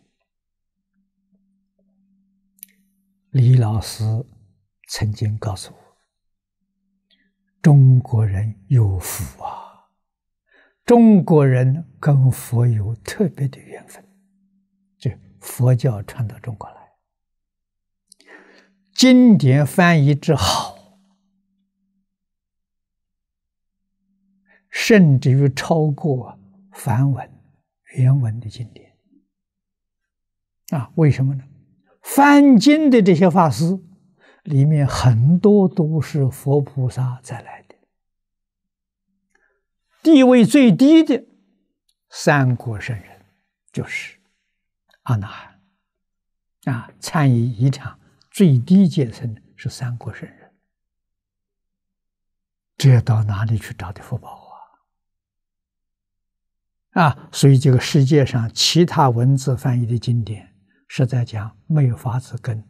李老师曾经告诉我：“中国人有福啊，中国人跟佛有特别的缘分。这佛教传到中国来，经典翻译之好，甚至于超过梵文原文的经典。啊，为什么呢？”翻经的这些法师，里面很多都是佛菩萨在来的。地位最低的三国圣人，就是阿那含。啊，参与一场最低阶层的是三国圣人，这到哪里去找的福报啊？啊，所以这个世界上其他文字翻译的经典。实在讲没有法子跟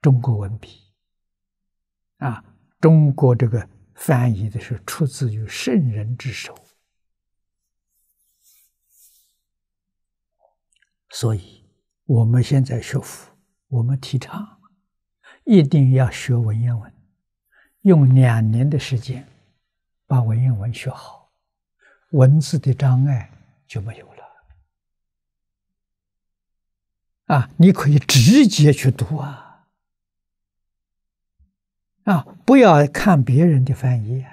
中国文比啊！中国这个翻译的是出自于圣人之手，所以我们现在学佛，我们提倡一定要学文言文，用两年的时间把文言文学好，文字的障碍就没有了。啊，你可以直接去读啊，啊，不要看别人的翻译，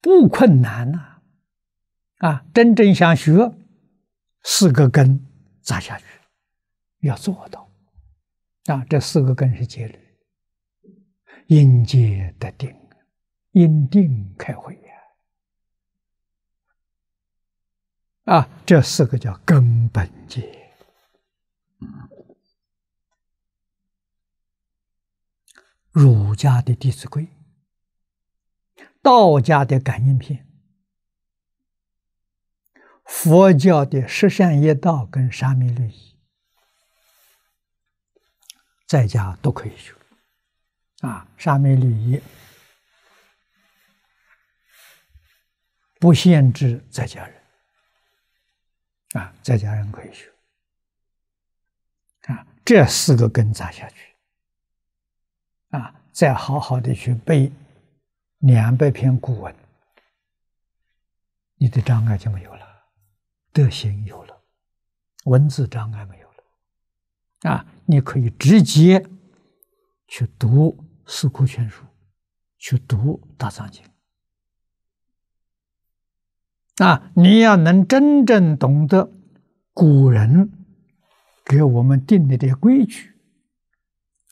不困难呐，啊，真正想学，四个根扎下去，要做到，啊，这四个根是结律，因结得定，因定开慧。啊，这四个叫根本戒。儒家的《弟子规》，道家的《感应篇》，佛教的《十善业道》跟《沙弥律仪》，在家都可以修。啊，《沙弥律仪》不限制在家人。啊，在家人可以学啊，这四个根扎下去，啊，再好好的去背两百篇古文，你的障碍就没有了，德行有了，文字障碍没有了，啊，你可以直接去读《四库全书》，去读《大藏经》。啊！你要能真正懂得古人给我们定的这些规矩，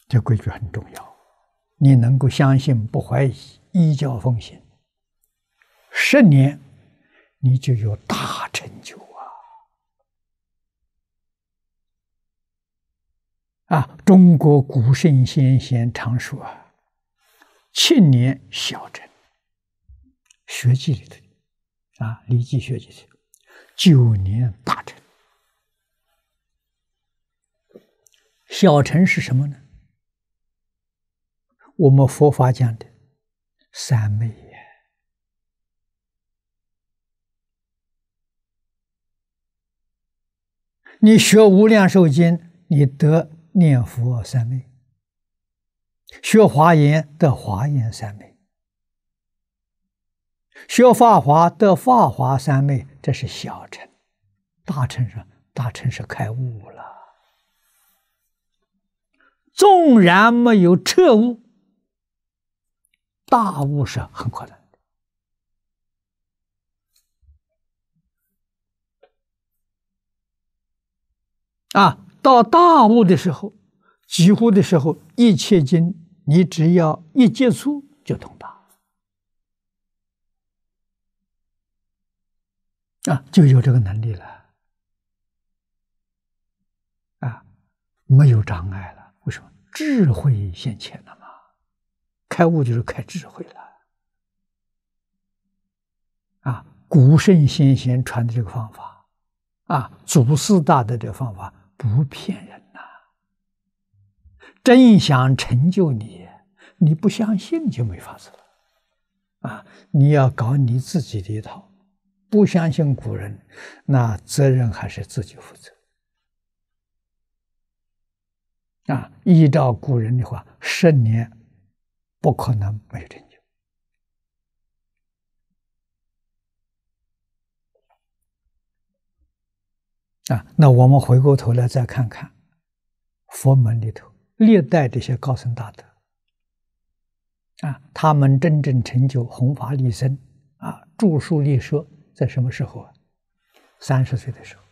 这规矩很重要。你能够相信不怀疑，依教奉行，十年你就有大成就啊！啊，中国古圣先贤常说啊，“七年小成”，《学记》里头。啊，立即学进去，九年大成。小成是什么呢？我们佛法讲的三昧呀。你学《无量寿经》，你得念佛三昧；学《华严》，得《华严》三昧。学法华得法华三昧，这是小乘；大乘上，大乘是开悟了。纵然没有彻悟，大悟是很可能的。啊，到大悟的时候，几乎的时候，一切经你只要一接触就通达。啊，就有这个能力了，啊，没有障碍了。为什么？智慧现前了嘛，开悟就是开智慧了。啊，古圣先贤传的这个方法，啊，祖师大德的方法不骗人呐，真想成就你，你不相信就没法子了，啊，你要搞你自己的一套。不相信古人，那责任还是自己负责。啊，依照古人的话，十年不可能没有成就。啊，那我们回过头来再看看佛门里头历代这些高僧大德，啊，他们真正成就弘法立身，啊，著述立说。在什么时候啊？三十岁的时候。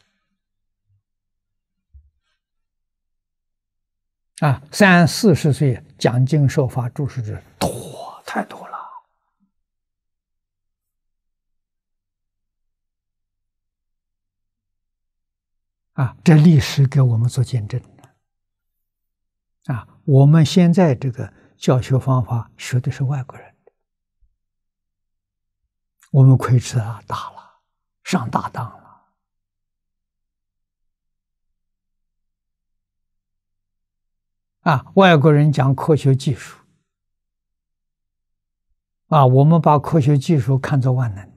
啊，三四十岁讲经受法、注释者多太多了。啊，这历史给我们做见证的。啊，我们现在这个教学方法学的是外国人。我们亏吃大了，上大当了啊！外国人讲科学技术啊，我们把科学技术看作万能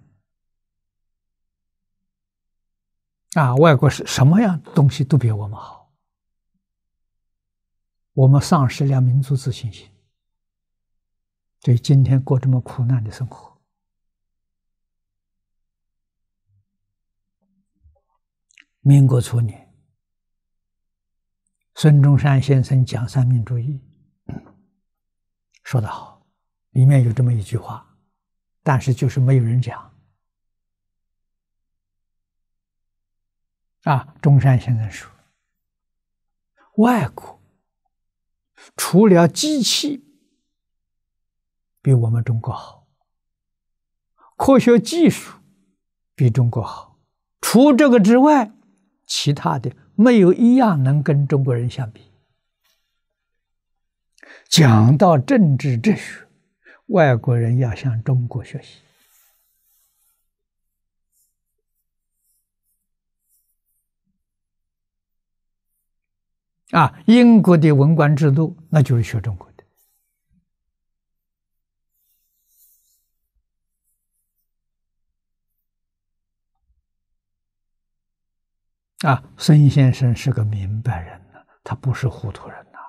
啊，外国是什么样东西都比我们好，我们丧失了民族自信心，对今天过这么苦难的生活。民国初年，孙中山先生讲三民主义，说得好，里面有这么一句话，但是就是没有人讲。啊，中山先生说，外国除了机器比我们中国好，科学技术比中国好，除这个之外。其他的没有一样能跟中国人相比。讲到政治哲学，外国人要向中国学习。啊，英国的文官制度，那就是学中国。啊，孙先生是个明白人呢，他不是糊涂人呐。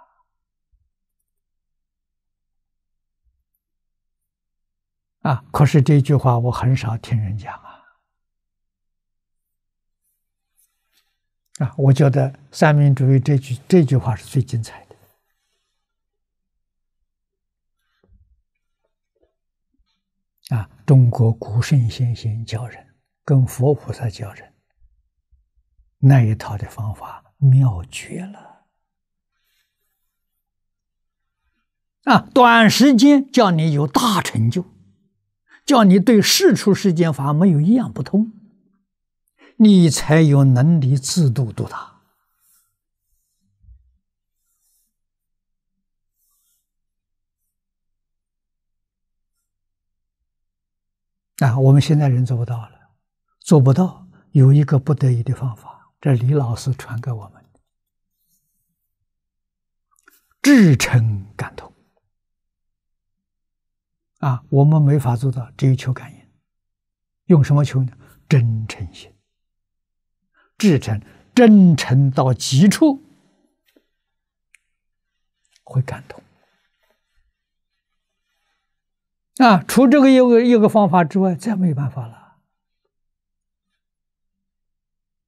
啊，可是这句话我很少听人讲啊。啊，我觉得“三民主义”这句这句话是最精彩的。啊，中国古圣先贤教人，跟佛菩萨教人。那一套的方法妙绝了啊！短时间叫你有大成就，叫你对事出世间法没有一样不通，你才有能力自度度他。啊，我们现在人做不到了，做不到，有一个不得已的方法。这李老师传给我们的，至诚感动啊，我们没法做到，只有求感应，用什么求呢？真诚心，至诚，真诚到极处会感动。啊！除这个一个一个方法之外，再没办法了。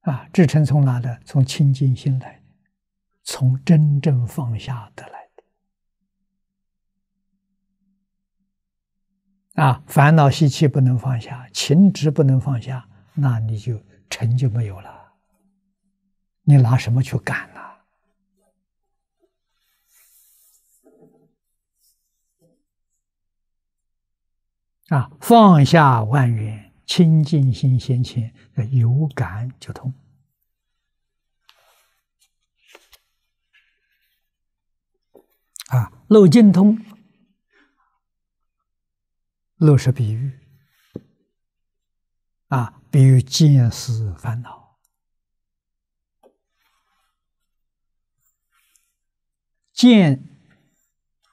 啊，至诚从哪的？从清净心来，从真正放下得来的。啊，烦恼习气不能放下，情执不能放下，那你就成就没有了。你拿什么去干呢？啊，放下万缘。清净心先清，有感就通啊。漏尽通，漏是比喻啊，比喻见思烦恼。见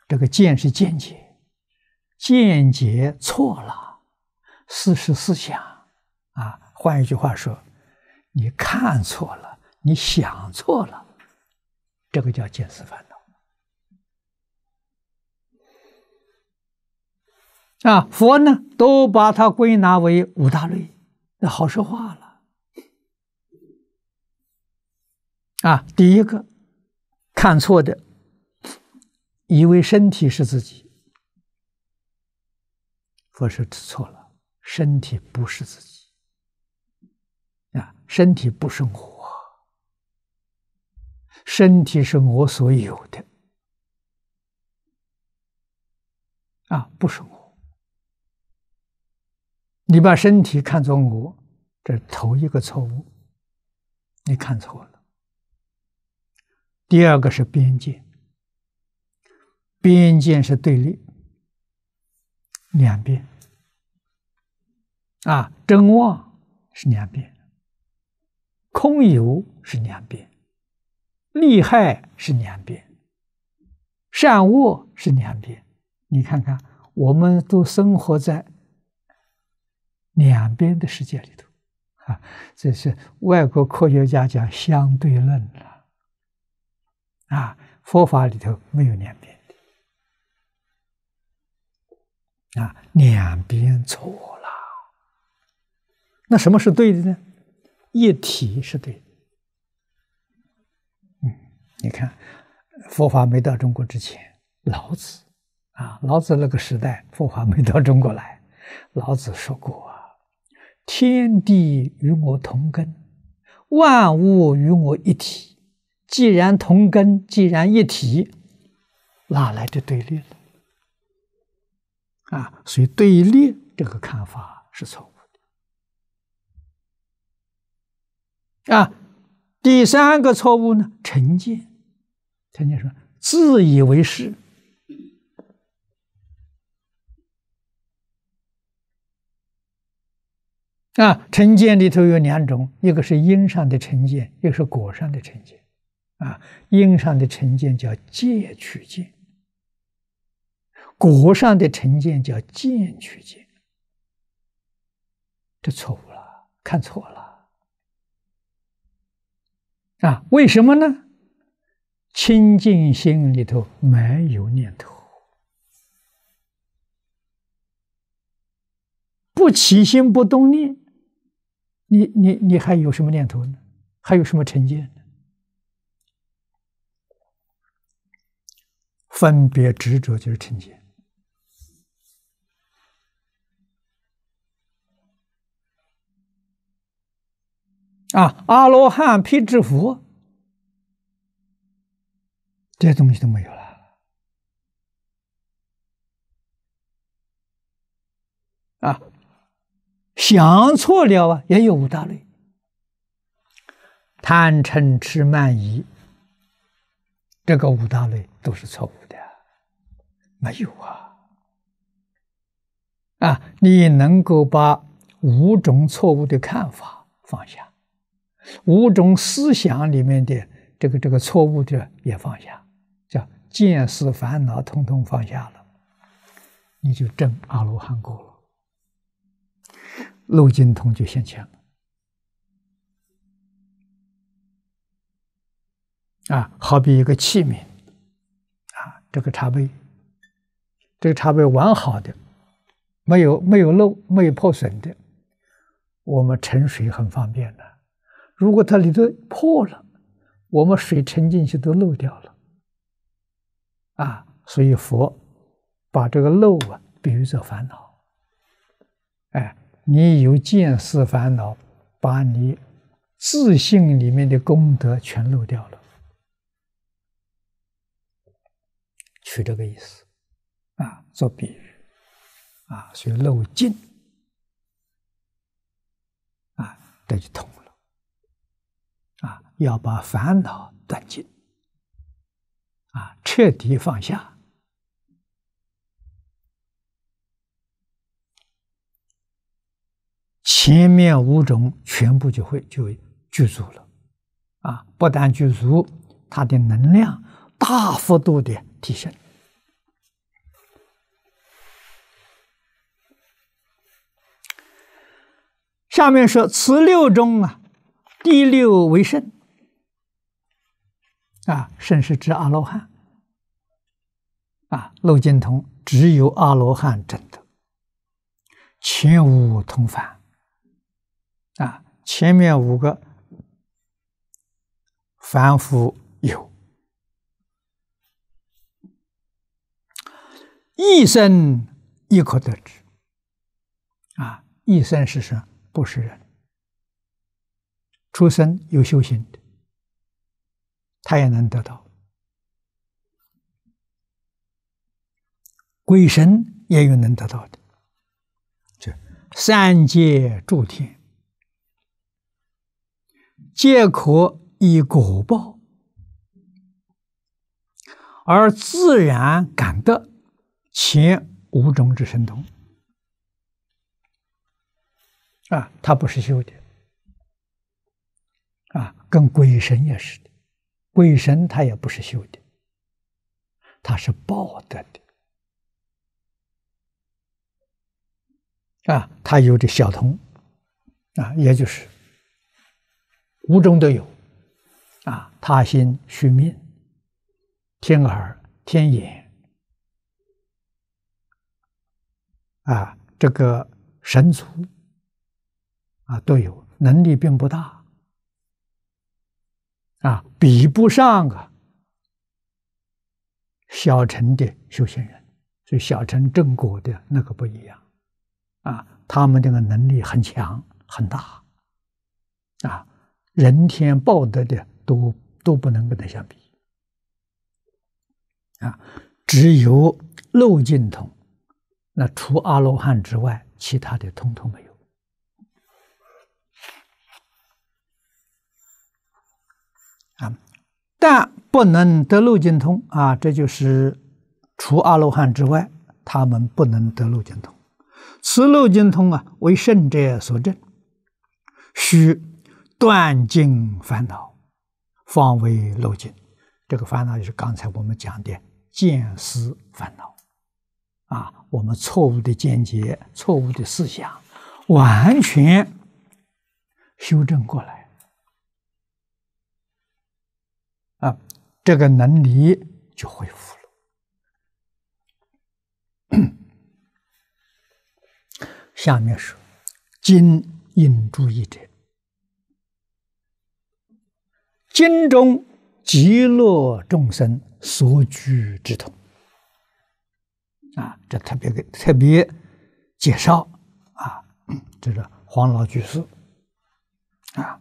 这个见是见解，见解错了。四十四想啊，换一句话说，你看错了，你想错了，这个叫见思烦恼啊。佛呢，都把它归纳为五大类，那好说话了啊。第一个，看错的，以为身体是自己，佛是错了。身体不是自己啊！身体不生我，身体是我所有的啊，不是我。你把身体看作我，这头一个错误，你看错了。第二个是边界，边界是对立，两边。啊，真妄是两边，空有是两边，利害是两边，善恶是两边。你看看，我们都生活在两边的世界里头。啊，这是外国科学家讲相对论了。啊，佛法里头没有两边的，啊，两边错了。那什么是对的呢？一体是对。嗯，你看，佛法没到中国之前，老子啊，老子那个时代，佛法没到中国来，老子说过：“啊：“天地与我同根，万物与我一体。既然同根，既然一体，哪来的对立呢？”啊，所以对立这个看法是错。误。啊，第三个错误呢？成见，成见说自以为是。啊，成见里头有两种，一个是因上的成见，一个是果上的成见。啊，因上的成见叫借取见，果上的成见叫见取见。这错误了，看错了。啊，为什么呢？清净心里头没有念头，不起心不动念，你你你还有什么念头呢？还有什么成见呢？分别执着就是成见。啊，阿罗汉披制服，这些东西都没有了。啊，想错了啊，也有五大类：贪、嗔、痴、慢、疑。这个五大类都是错误的，没有啊？啊，你能够把五种错误的看法放下。五种思想里面的这个这个错误的也放下，叫见思烦恼，通通放下了，你就证阿罗汉果了，漏尽通就现前了。啊，好比一个器皿，啊，这个茶杯，这个茶杯完好的，没有没有漏，没有破损的，我们盛水很方便的。如果它里头破了，我们水沉进去都漏掉了，啊，所以佛把这个漏啊，比喻作烦恼，哎，你有见思烦恼，把你自信里面的功德全漏掉了，取这个意思啊，做比喻啊，所以漏尽啊，这就通了。啊，要把烦恼断尽，啊，彻底放下，前面五种全部就会就具足了，啊，不但具足，它的能量大幅度的提升。下面说此六种啊。第六为圣，啊，圣是指阿罗汉，啊，六净通只有阿罗汉真的，前五同凡，啊，前面五个凡夫有，一生亦可得之，啊，一生是神，不是人。出生有修行的，他也能得到；鬼神也有能得到的。这三界诸天皆可以果报，而自然感得前无中之神通。啊，他不是修的。啊，跟鬼神也是的，鬼神他也不是修的，他是报得的。啊，他有的小童，啊，也就是无中都有，啊，他心、虚命、天耳、天眼，啊，这个神足，啊，都有能力，并不大。啊，比不上啊！小乘的修行人，所以小乘正果的那个不一样，啊，他们这个能力很强很大，啊，人天报德的都都不能跟他相比，啊，只有漏尽通，那除阿罗汉之外，其他的通通没有。但不能得路尽通啊！这就是除阿罗汉之外，他们不能得路尽通。此路尽通啊，为圣者所证，须断尽烦恼，方为路径。这个烦恼就是刚才我们讲的见思烦恼啊，我们错误的见解、错误的思想，完全修正过来。这个能力就恢复了。下面是今引注意者，经中极乐众生所居之土啊，这特别给特别介绍啊，这个黄老居士啊。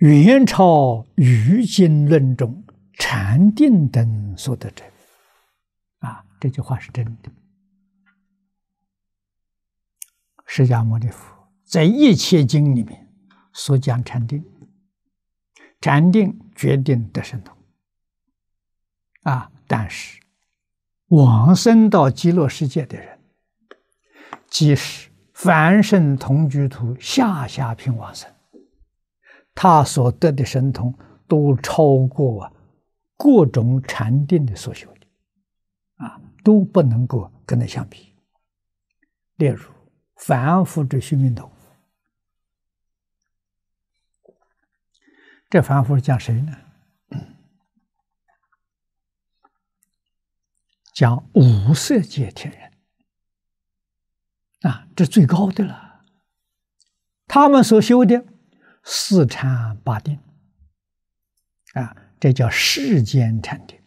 《元朝瑜经论》中，禅定等所得者，啊，这句话是真的。释迦牟尼佛在一切经里面所讲禅定，禅定决定得神通。啊，但是往生到极乐世界的人，即使凡圣同居土下下品往生。他所得的神通都超过啊各种禅定的所修的啊都不能够跟他相比。例如凡夫之须弥头，这凡夫是讲谁呢？讲五色界天人啊，这最高的了。他们所修的。四禅八定，啊，这叫世间禅定，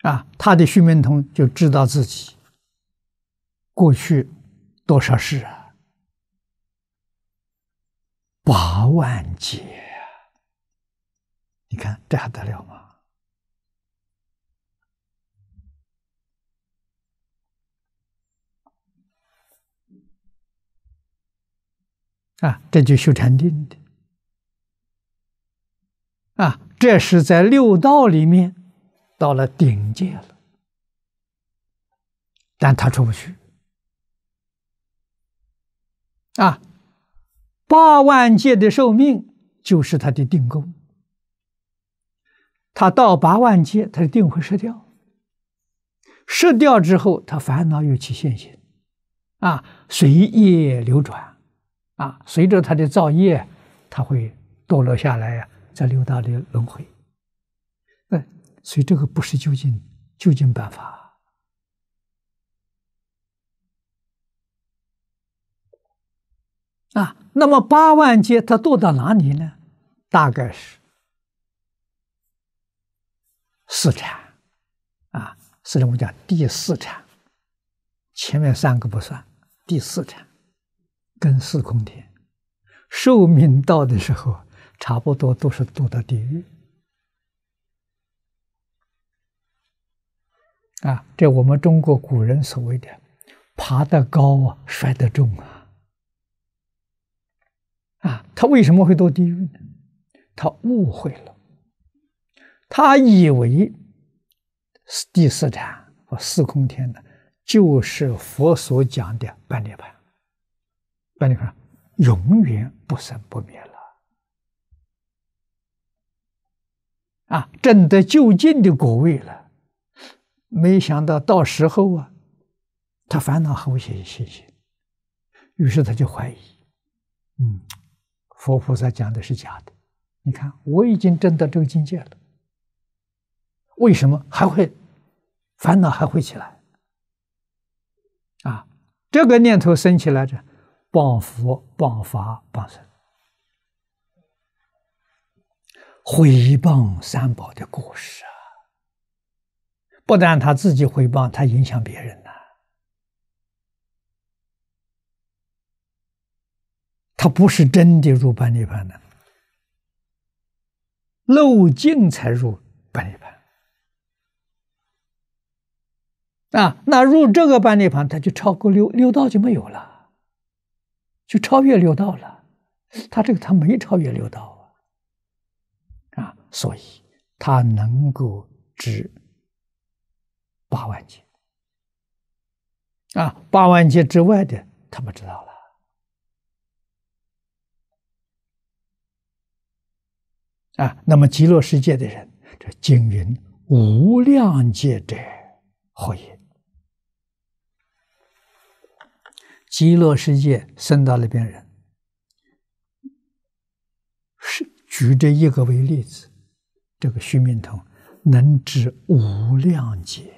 啊，他的须弥童就知道自己过去多少世啊，八万劫你看这还得了吗？啊，这就修禅定的。啊，这是在六道里面到了顶界了，但他出不去。啊，八万界的寿命就是他的定功，他到八万界，他的定会失掉。失掉之后，他烦恼又起现行，啊，随业流转。啊，随着他的造业，他会堕落下来呀，在六道里轮回。嗯，所以这个不是究竟究竟办法啊。那么八万劫他堕到哪里呢？大概是四禅，啊，四我们讲第四禅，前面三个不算，第四禅。跟四空天，寿命到的时候，差不多都是堕到地狱。啊，这我们中国古人所谓的“爬得高啊，摔得重啊”。啊，他为什么会堕地狱呢？他误会了，他以为第四禅和四空天呢，就是佛所讲的半涅槃。那你看，永远不生不灭了啊！证得究竟的果位了，没想到到时候啊，他烦恼还会起现起，于是他就怀疑：嗯，佛菩萨讲的是假的。你看，我已经证到这个境界了，为什么还会烦恼还会起来？啊，这个念头升起来着。报福、报法、报身。毁谤三宝的故事啊！不但他自己毁谤，他影响别人呐。他不是真的入半涅盘的，漏尽才入半涅盘啊！那入这个半涅盘，他就超过六六道就没有了。就超越六道了，他这个他没超越六道啊，啊，所以他能够知八万劫，啊，八万劫之外的他不知道了，啊，那么极乐世界的人，这经云无量界者何也？极乐世界生到那边人，是举这一个为例子，这个须弥童能知无量劫，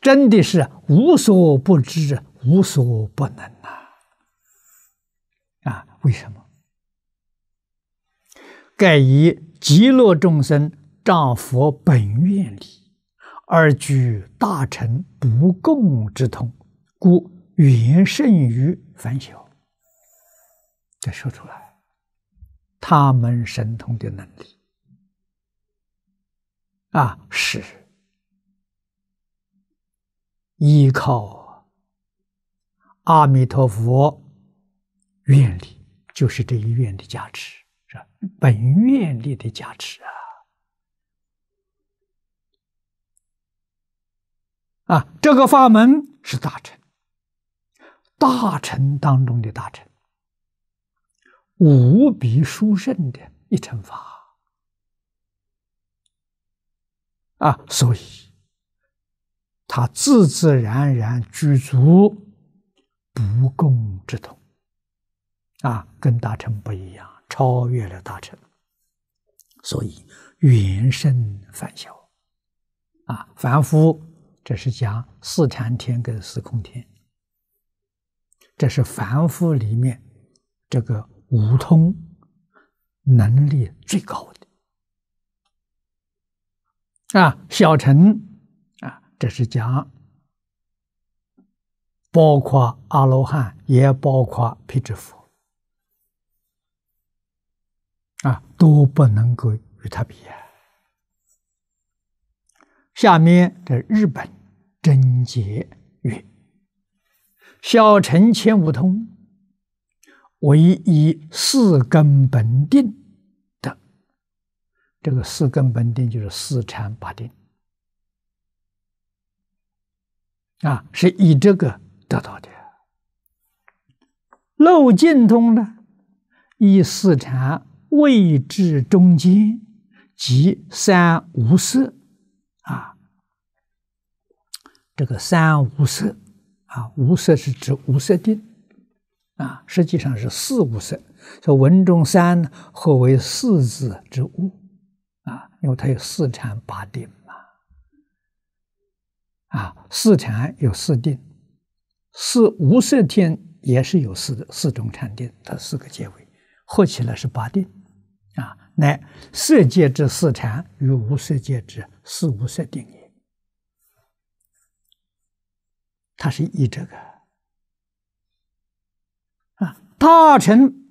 真的是无所不知、无所不能呐！啊，为什么？盖以极乐众生丈佛本愿力。而举大臣不共之通，故远胜于凡小。再说出来，他们神通的能力啊，是依靠阿弥陀佛愿力，就是这一愿的加持，是吧？本愿力的加持啊。啊，这个法门是大乘，大乘当中的大乘，无比殊胜的一乘法。啊，所以他自自然然具足不共之同，啊，跟大乘不一样，超越了大乘，所以原生凡小，啊，凡夫。这是讲四禅天跟四空天，这是凡夫里面这个五通能力最高的啊，小乘啊，这是讲包括阿罗汉，也包括辟支佛啊，都不能够与他比啊。下面的日本。根结曰：“小乘千五通，唯一四根本定的。这个四根本定就是四禅八定，啊，是以这个得到的。漏尽通呢，以四禅位置中间，即三无色，啊。”这个三无色，啊，无色是指无色定，啊，实际上是四无色。说文中三合为四字之物，啊，因为它有四禅八定嘛，啊，四禅有四定，四无色天也是有四四种禅定，它四个结尾合起来是八定，啊，乃色界之四禅与无色界之四无色定也。它是依这个啊，大臣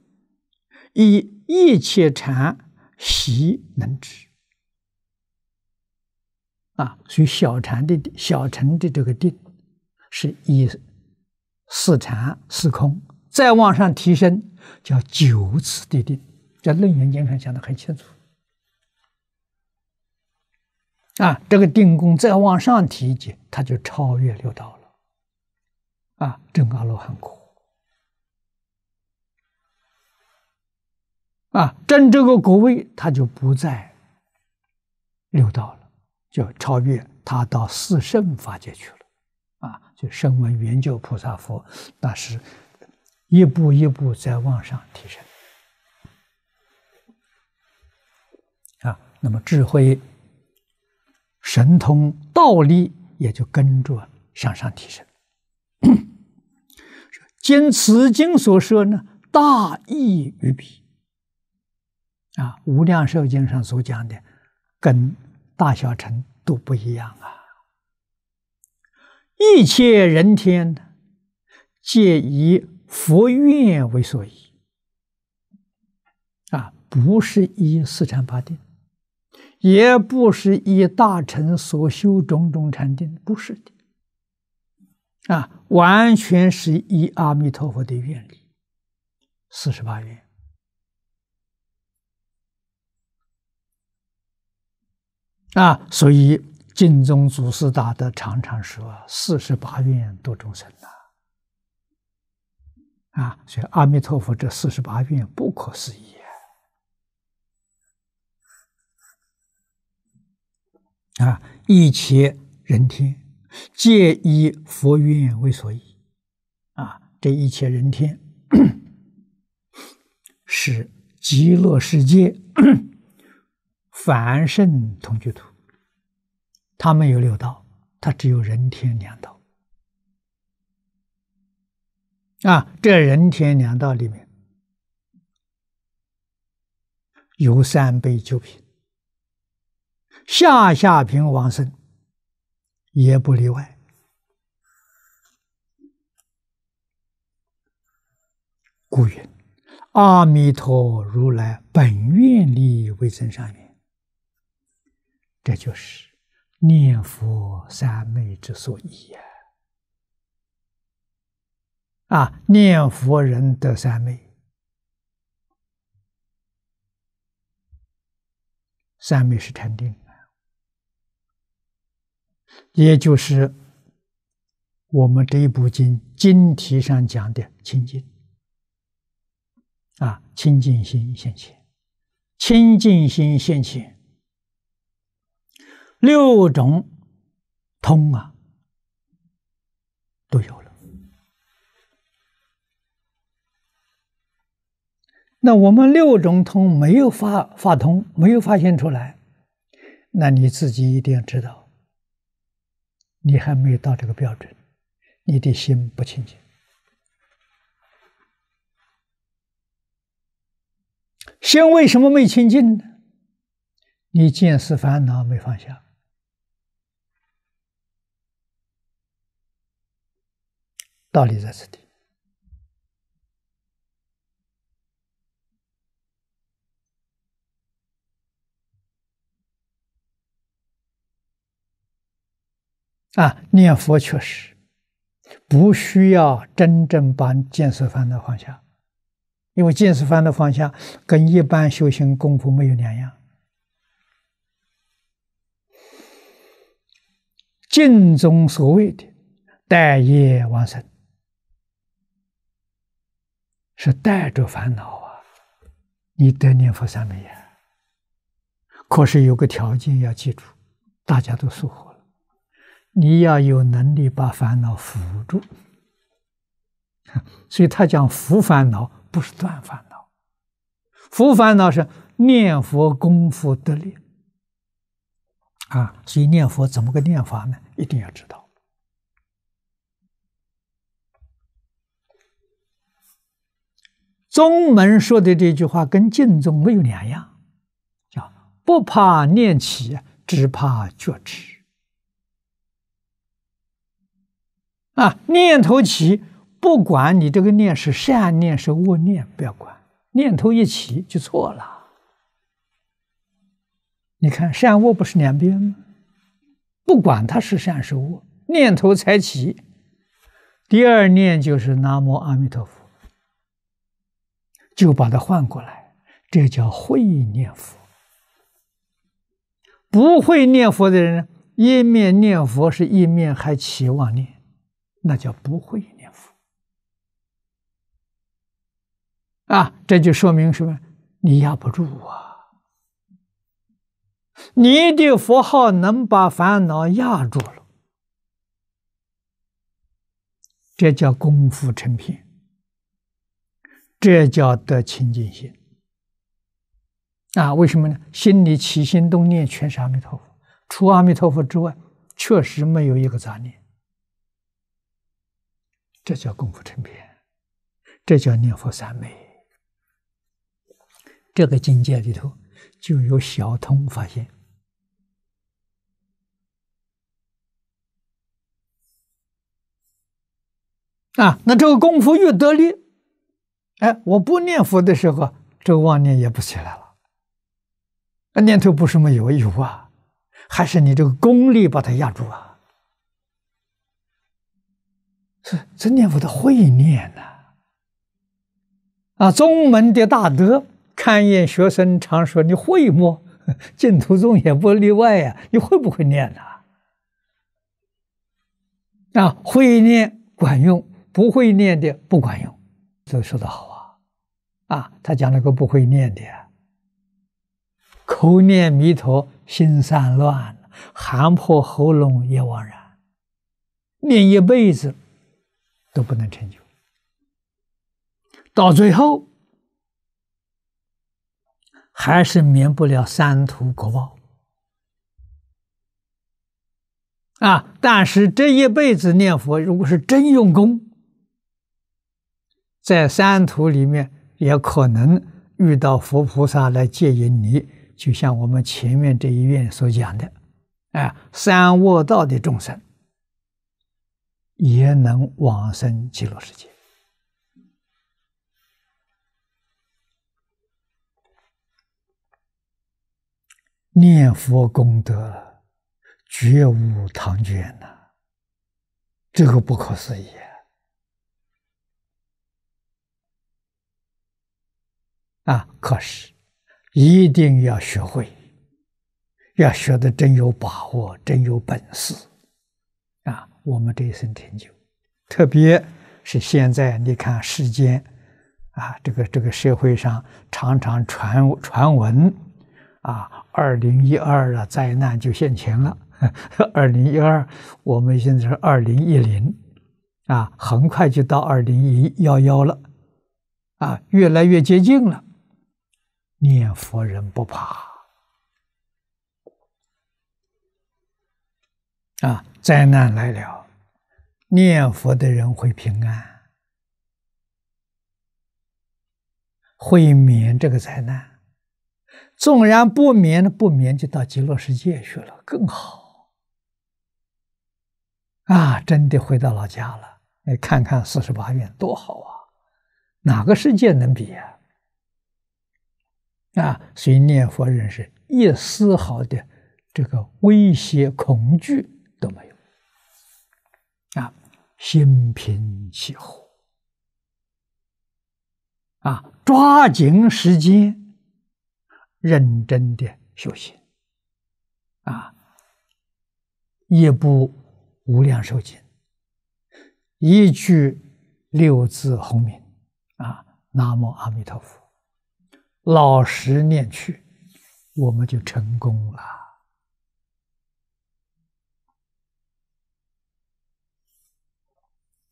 以一切禅习能知啊，所以小禅的小乘的这个定是以四禅四空，再往上提升叫九次的定，在《楞严经上讲的很清楚啊。这个定功再往上提级，它就超越六道了。啊，证阿罗汉果，啊，证这个果位，他就不在六道了，就超越他到四圣法界去了，啊，就声闻圆觉菩萨佛，那是一步一步在往上提升，啊，那么智慧、神通、道力也就跟着向上提升。今 此经所说呢，大义于彼。啊，无量寿经上所讲的，跟大小乘都不一样啊。一切人天，皆以佛愿为所依。啊，不是以四禅八定，也不是以大乘所修种种禅定，不是的。啊，完全是以阿弥陀佛的愿力，四十八愿。啊，所以净宗祖师大德常常说：“四十八愿度众生啊！”啊，所以阿弥陀佛这四十八愿不可思议啊！啊，一切人天。皆以佛愿为所依，啊，这一切人天是 极乐世界 凡圣同居土。他没有六道，他只有人天两道。啊，这人天两道里面有三杯九品，下下品往生。也不例外。故云：“阿弥陀如来本愿力为增上缘。”这就是念佛三昧之所以啊！念佛人得三昧，三昧是禅定。也就是我们这一部经经题上讲的清净啊，清净心现前，清净心现前，六种通啊都有了。那我们六种通没有发发通，没有发现出来，那你自己一定要知道。你还没有到这个标准，你的心不清净。心为什么没清净呢？你见思烦恼没放下，道理在此地。啊，念佛确实不需要真正把见思烦恼放下，因为见思烦恼放下跟一般修行功夫没有两样。净中所谓的待业往生，是带着烦恼啊，你得念佛三昧。可是有个条件要记住，大家都说好。你要有能力把烦恼扶住，所以他讲“扶烦恼”不是断烦恼，扶烦恼是念佛功夫得力啊。所以念佛怎么个念法呢？一定要知道。宗门说的这句话跟净宗没有两样，叫“不怕念起，只怕觉迟”。啊，念头起，不管你这个念是善念是恶念，不要管。念头一起就错了。你看善恶不是两边吗？不管它是善是恶，念头才起。第二念就是“南无阿弥陀佛”，就把它换过来，这叫会念佛。不会念佛的人，一面念佛，是一面还起妄念。那叫不会念佛啊！这就说明什么？你压不住啊！你的佛号能把烦恼压住了，这叫功夫成片，这叫得清净心啊！为什么呢？心里起心动念全是阿弥陀佛，除阿弥陀佛之外，确实没有一个杂念。这叫功夫成片，这叫念佛三昧。这个境界里头就有小通发现啊。那这个功夫越得力，哎，我不念佛的时候，这妄念也不起来了。那念头不是没有，有啊，还是你这个功力把它压住啊。是真念佛的会念呐，啊，宗门的大德看眼学生常说你会么？净土宗也不例外呀，你会不会念呢、啊，会念管用，不会念的不管用。这说的好啊，啊，他讲了个不会念的，口念弥陀心散乱，喊破喉咙也枉然，念一辈子。都不能成就，到最后还是免不了三途国报啊！但是这一辈子念佛，如果是真用功，在三途里面也可能遇到佛菩萨来接引你，就像我们前面这一愿所讲的，哎，三卧道的众生。也能往生极乐世界，念佛功德绝无唐捐呐！这个不可思议啊！可是，一定要学会，要学的真有把握，真有本事。我们这一生挺久，特别是现在，你看世间，啊，这个这个社会上常常传传闻，啊，二零一二啊灾难就现前了。二零一二，我们现在是二零一零，啊，很快就到二零一幺幺了，啊，越来越接近了。念佛人不怕，啊。灾难来了，念佛的人会平安，会免这个灾难。纵然不免不免，就到极乐世界去了，更好。啊，真的回到老家了，你看看四十八愿多好啊，哪个世界能比呀？啊，所以念佛人是一丝毫的这个威胁、恐惧都没有。啊，心平气和。啊，抓紧时间，认真的学习。啊，一部《无量寿经》，一句六字红名。啊，南无阿弥陀佛，老实念去，我们就成功了。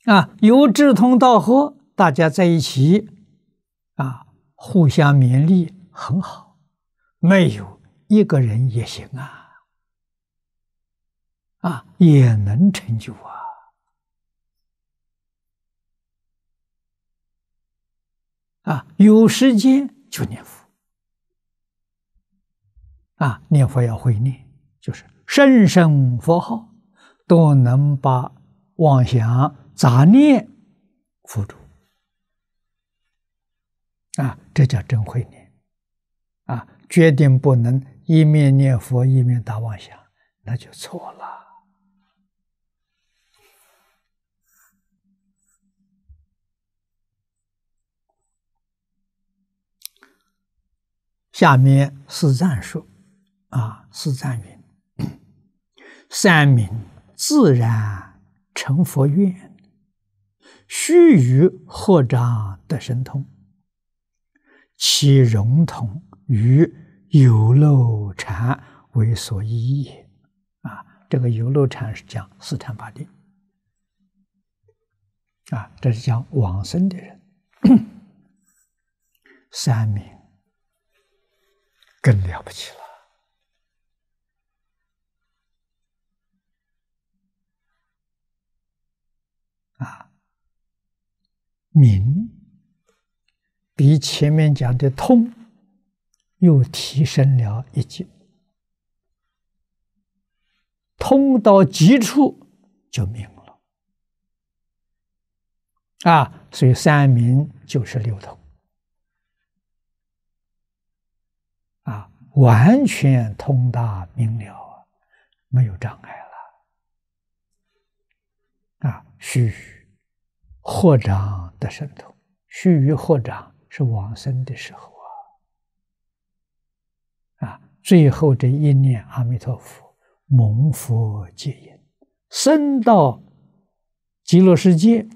啊，有志同道合，大家在一起，啊，互相勉励，很好。没有一个人也行啊，啊，也能成就啊。啊，有时间就念佛。啊，念佛要会念，就是声声佛号，都能把妄想。杂念浮着啊，这叫真会念啊！决定不能一面念佛一面打妄想，那就错了。下面是赞说啊，是赞云：三明自然成佛愿。须臾合掌得神通？其融同于有漏禅为所依也。啊，这个有漏禅是讲四禅八定。啊，这是讲往生的人。三名更了不起了。啊。明比前面讲的通又提升了一级，通到极处就明了啊！所以三明就是六通啊，完全通达明了没有障碍了啊！嘘。或长的神通，须臾或长是往生的时候啊！啊，最后这一念阿弥陀佛，蒙佛接引，生到极乐世界，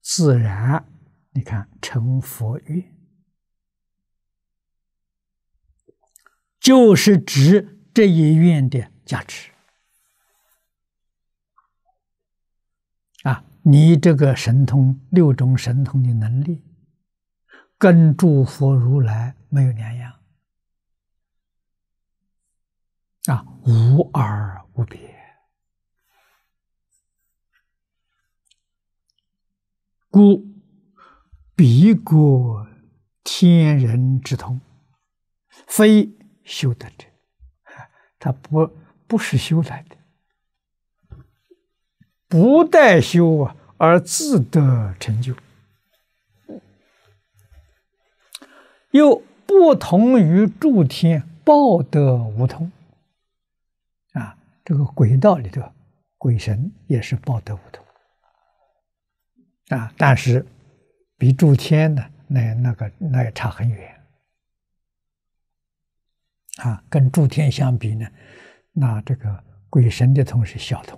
自然你看成佛愿，就是指这一愿的价值。你这个神通六种神通的能力，跟诸佛如来没有两样，啊，无二无别，故彼国天人之通，非修得者，他不不是修来的。不待修啊，而自得成就，又不同于诸天报得无通啊。这个鬼道里头，鬼神也是报得无通啊，但是比诸天的那那个那也差很远啊。跟诸天相比呢，那这个鬼神的通是小通。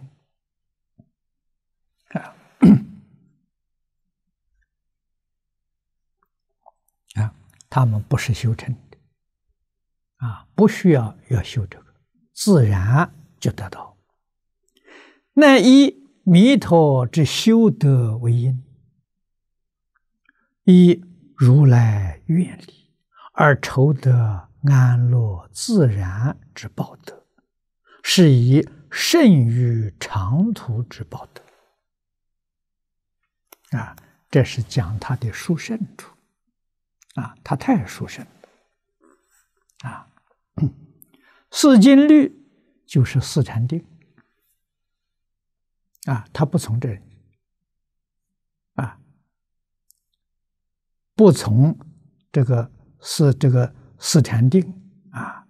他们不是修成的啊，不需要要修这个，自然就得到。那一弥陀之修德为因，以如来愿力而酬得安乐自然之报德，是以甚于长途之报德。啊，这是讲他的殊胜处。啊，他太书生了。啊，四金律就是四禅定。啊，他不从这，啊，不从这个四这个四禅定啊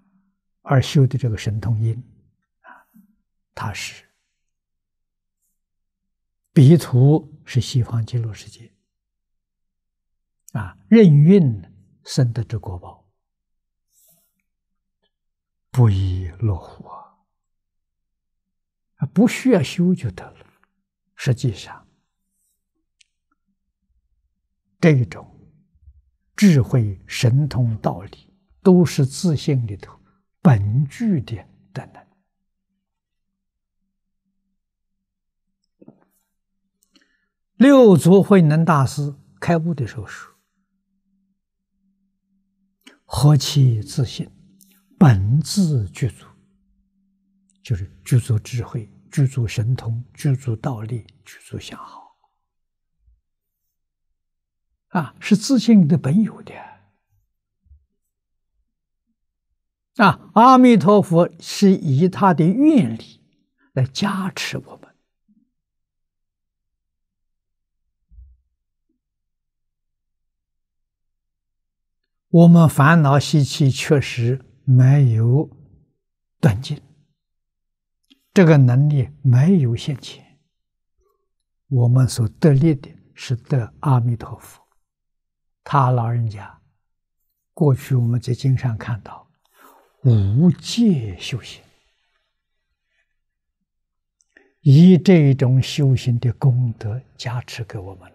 而修的这个神通因，啊，他是彼土是西方极乐世界。啊，任运生得之国宝，不亦乐乎啊！不需要修就得了。实际上，这种智慧、神通道理，都是自信里头本具的等能。六祖慧能大师开悟的时候说。何其自信，本自具足，就是具足智慧、具足神通、具足道力、具足相好，啊，是自信的本有的，啊，阿弥陀佛是以他的愿力来加持我们。我们烦恼习气确实没有断尽，这个能力没有现前。我们所得利的是得阿弥陀佛，他老人家过去我们在经上看到无界修行，以这种修行的功德加持给我们。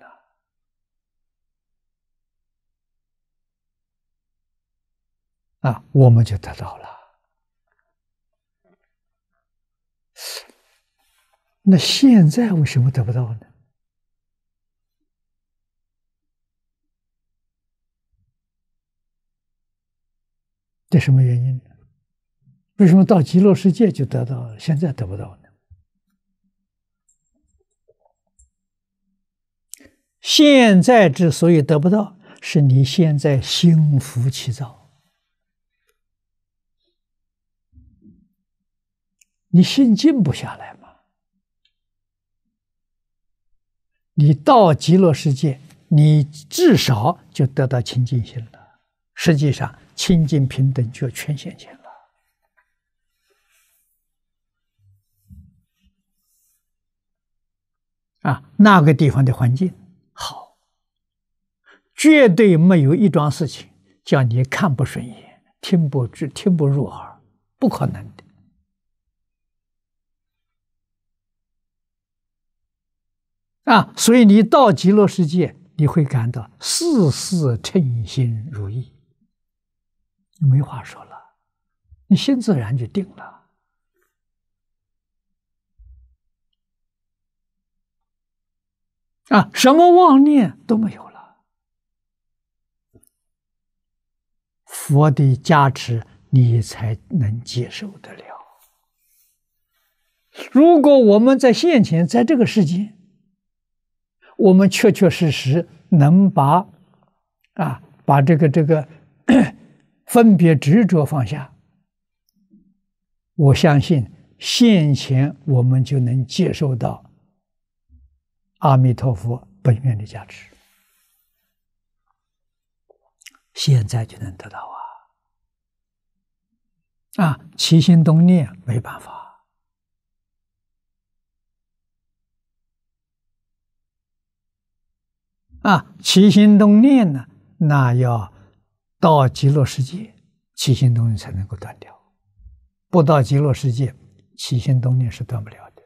那我们就得到了。那现在为什么得不到呢？这什么原因呢？为什么到极乐世界就得到了，现在得不到呢？现在之所以得不到，是你现在心浮气躁。你心静不下来吗？你到极乐世界，你至少就得到清净心了。实际上，清净平等就全显现了。啊，那个地方的环境好，绝对没有一桩事情叫你看不顺眼、听不入、听不入耳，不可能。啊，所以你到极乐世界，你会感到事事称心如意，你没话说了，你心自然就定了啊，什么妄念都没有了。佛的加持，你才能接受得了。如果我们在现前，在这个世界。我们确确实实能把啊把这个这个 分别执着放下，我相信现前我们就能接受到阿弥陀佛本愿的价值，现在就能得到啊啊起心动念没办法。啊，起心动念呢？那要到极乐世界，起心动念才能够断掉；不到极乐世界，起心动念是断不了的。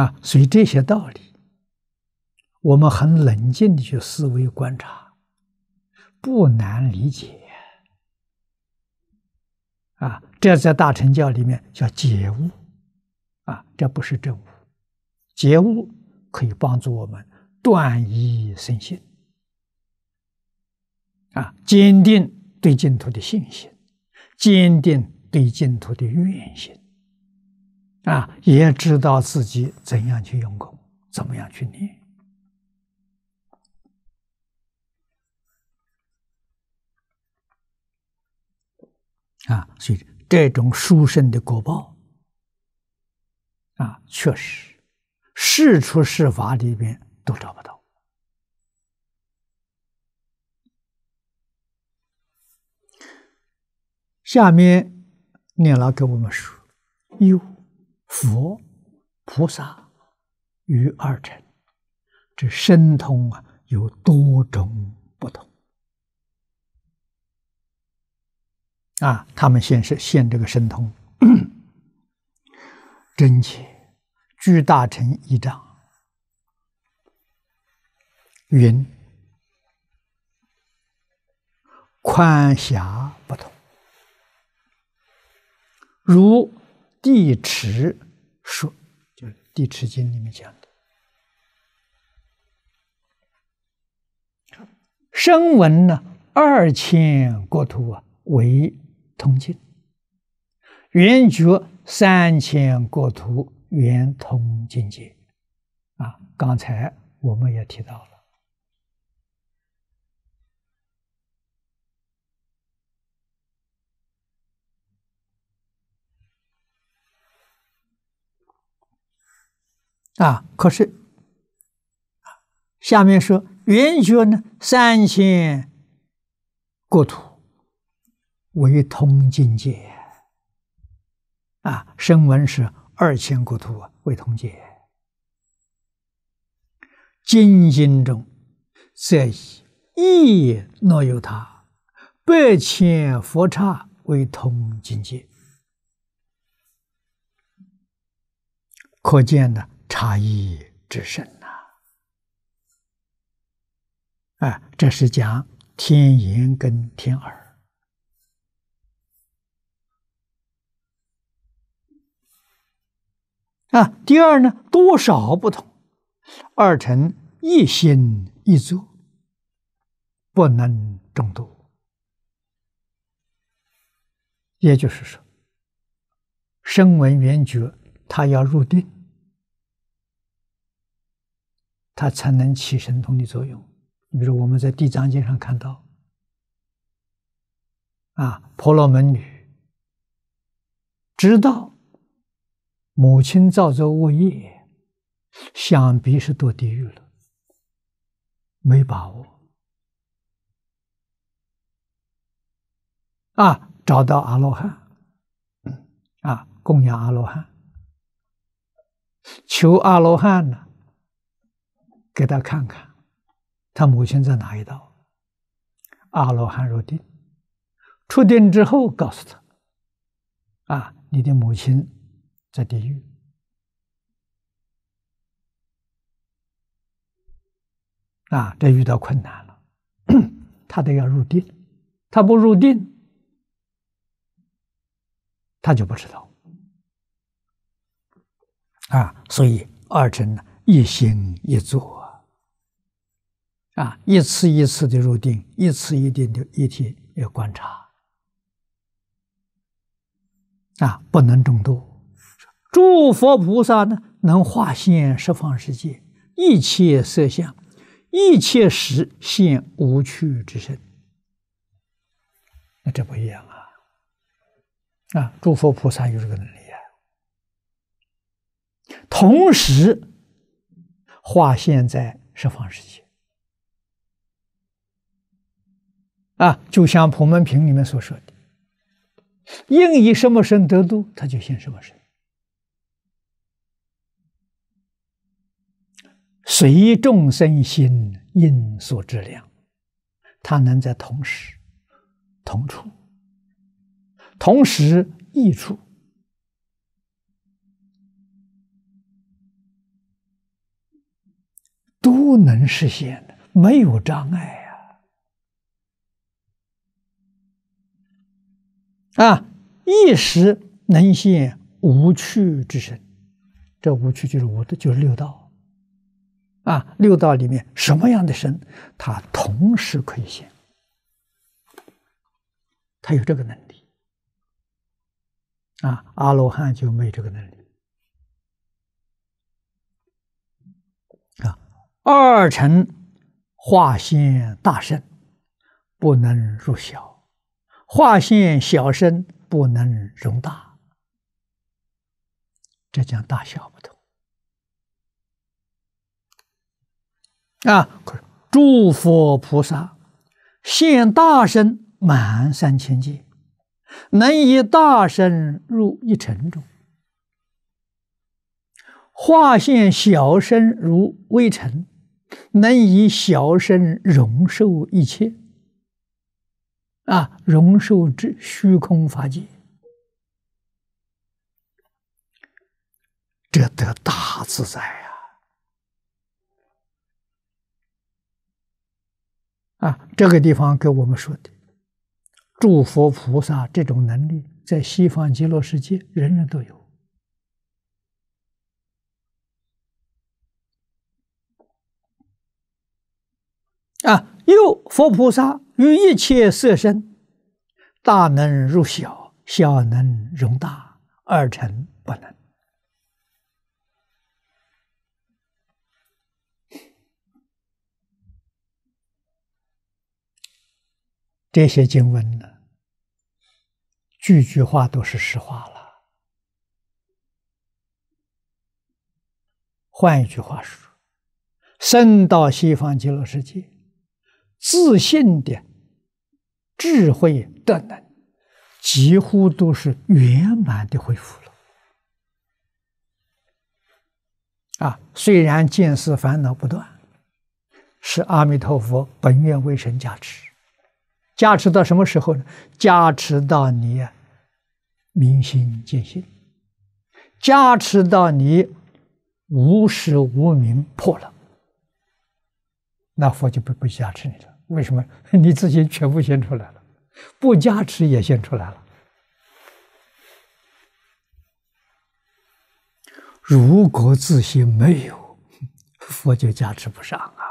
啊，所以这些道理，我们很冷静的去思维观察，不难理解。啊，这在大乘教里面叫解悟，啊，这不是正悟，解悟可以帮助我们断疑生信，啊，坚定对净土的信心，坚定对净土的愿心，啊，也知道自己怎样去用功，怎么样去念。啊，所以这种殊胜的果报啊，确实是出是法里边都找不到。下面念老给我们说，有佛菩萨于二乘，这神通啊有多种。啊，他们先是现这个神通，真切巨大成一丈，云宽狭不同，如地池说，就是《地池经》里面讲的，声闻呢二千国土啊为。通境，圆觉三千国土，圆通境界。啊，刚才我们也提到了。啊，可是，下面说圆觉呢，三千国土。为通境界啊，声闻是二千国土为通界，经经中则一意诺有他，百千佛刹为通境界。可见呢，差异之深呐！啊，这是讲天眼跟天耳。啊，第二呢？多少不同，二成一心一足，不能众多。也就是说，声闻缘觉他要入定，他才能起神通的作用。比如我们在地藏经上看到，啊，婆罗门女知道。母亲造作恶业，想必是堕地狱了。没把握啊，找到阿罗汉啊，供养阿罗汉，求阿罗汉呢，给他看看，他母亲在哪一道？阿罗汉入定，出定之后告诉他：啊，你的母亲。在地狱啊，这遇到困难了，他都要入定，他不入定，他就不知道啊。所以二乘呢，一心一做。啊，一次一次的入定，一次一定的一天要观察啊，不能中毒。诸佛菩萨呢，能化现十方世界一切色相，一切实现无趣之身。那这不一样啊！啊，诸佛菩萨有这个能力，啊，同时化现在十方世界。啊，就像普门品里面所说的，应以什么身得度，他就现什么身。随众生心应所之量，它能在同时、同处、同时异处，都能实现的，没有障碍呀！啊，一时能现无趣之身，这无趣就是无的，就是六道。啊，六道里面什么样的身，他同时可以现，他有这个能力。啊，阿罗汉就没这个能力。啊，二乘化现大身不能入小，化现小身不能容大，这讲大小不同。啊！诸佛菩萨现大身满三千界，能以大身入一尘中，化现小身如微尘，能以小身容受一切。啊，容受之虚空法界，这得大自在。啊，这个地方给我们说的，诸佛菩萨这种能力，在西方极乐世界人人都有。啊，有佛菩萨与一切色身，大能入小，小能容大，二成不能。这些经文呢，句句话都是实话了。换一句话说，生到西方极乐世界，自信的智慧的能，几乎都是圆满的恢复了。啊，虽然见思烦恼不断，是阿弥陀佛本愿为神加持。加持到什么时候呢？加持到你明心见性，加持到你无始无明破了，那佛就不不加持你了。为什么？你自己全部现出来了，不加持也现出来了。如果自心没有，佛就加持不上啊。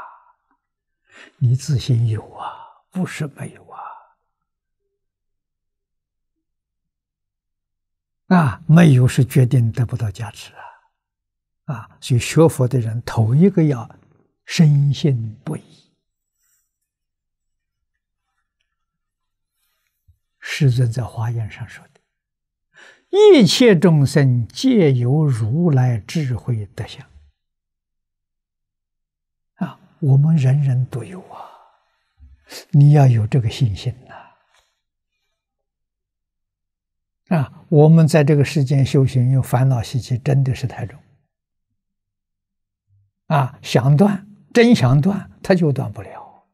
你自心有啊，不是没有。啊，没有是决定得不到加持啊！啊，所以学佛的人头一个要深信不疑。师尊在华严上说的：“一切众生皆由如来智慧德相啊，我们人人都有啊，你要有这个信心。”啊，我们在这个世间修行，有烦恼习气，真的是太重。啊，想断真想断，他就断不了。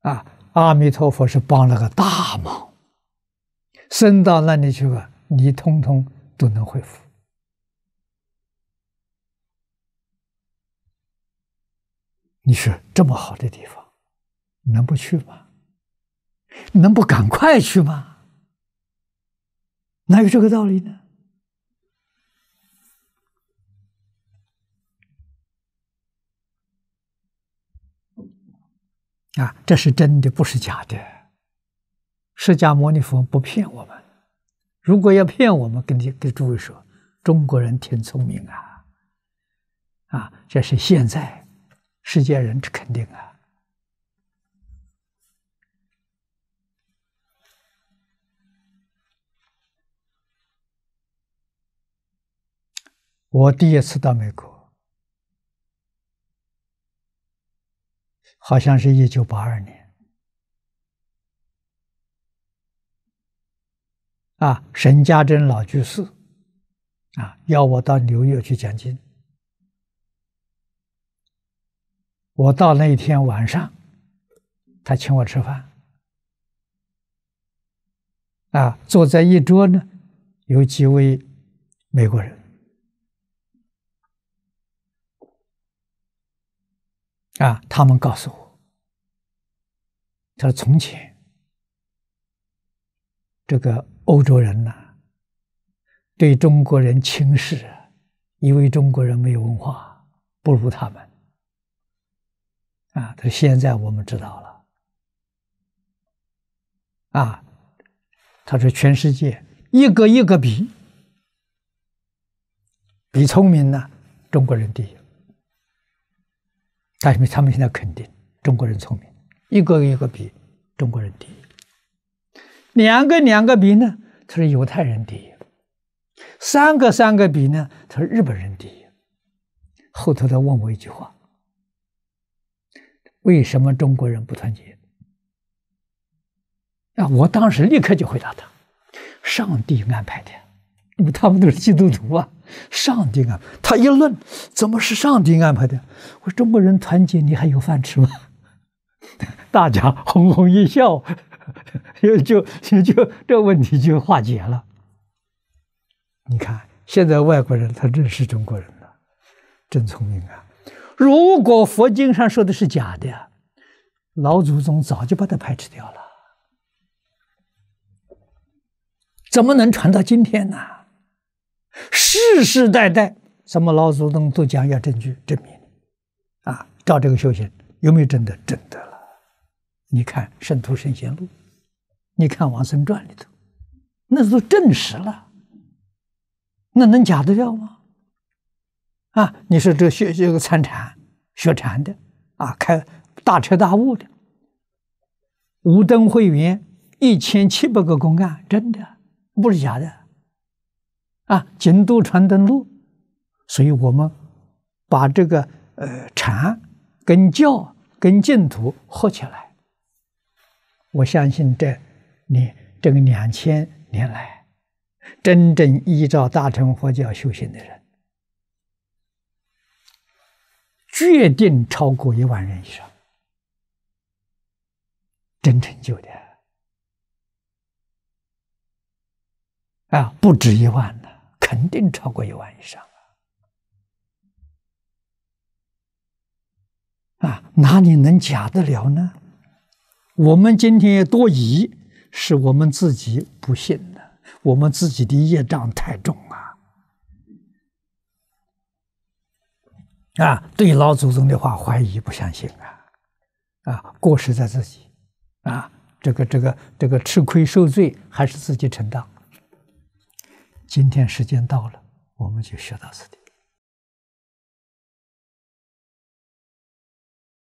啊，阿弥陀佛是帮了个大忙，生到那里去了，你通通都能恢复。你说这么好的地方，能不去吗？能不赶快去吗？哪有这个道理呢？啊，这是真的，不是假的。释迦牟尼佛不骗我们。如果要骗我们，跟你跟诸位说，中国人挺聪明啊。啊，这是现在世界人肯定啊。我第一次到美国，好像是一九八二年，啊，沈家珍老居士，啊，要我到纽约去讲经。我到那一天晚上，他请我吃饭，啊，坐在一桌呢，有几位美国人。啊，他们告诉我，他说从前这个欧洲人呢，对中国人轻视，以为中国人没有文化，不如他们。啊，他说现在我们知道了。啊，他说全世界一个一个比，比聪明呢，中国人第一。但是他们现在肯定中国人聪明，一个一个比中国人低，两个两个比呢，他是犹太人第一，三个三个比呢，他是日本人第一。后头他问我一句话：为什么中国人不团结？啊！我当时立刻就回答他：上帝安排的。那们他们都是基督徒啊，上帝啊！他一愣，怎么是上帝安排的？我说中国人团结，你还有饭吃吗？大家哄哄一笑，就就就这问题就化解了。你看，现在外国人他认识中国人了，真聪明啊！如果佛经上说的是假的，老祖宗早就把他排斥掉了，怎么能传到今天呢？世世代代，什么老祖宗都讲要证据证明啊！照这个修行，有没有真的真的了？你看《圣徒圣贤录》，你看《王僧传》里头，那都证实了，那能假得掉吗？啊！你说这学这个参禅学禅的啊，开大彻大悟的，无灯会员一千七百个公案，真的不是假的。啊，京都传灯路，所以我们把这个呃禅跟教跟净土合起来。我相信这你这个两千年来，真正依照大乘佛教修行的人，绝定超过一万人以上，真成就的啊，不止一万。肯定超过一万以上啊，哪里能假得了呢？我们今天多疑，是我们自己不信了，我们自己的业障太重啊！啊，对老祖宗的话怀疑不相信啊，啊，过失在自己，啊，这个这个这个吃亏受罪还是自己承担。今天时间到了，我们就学到此地。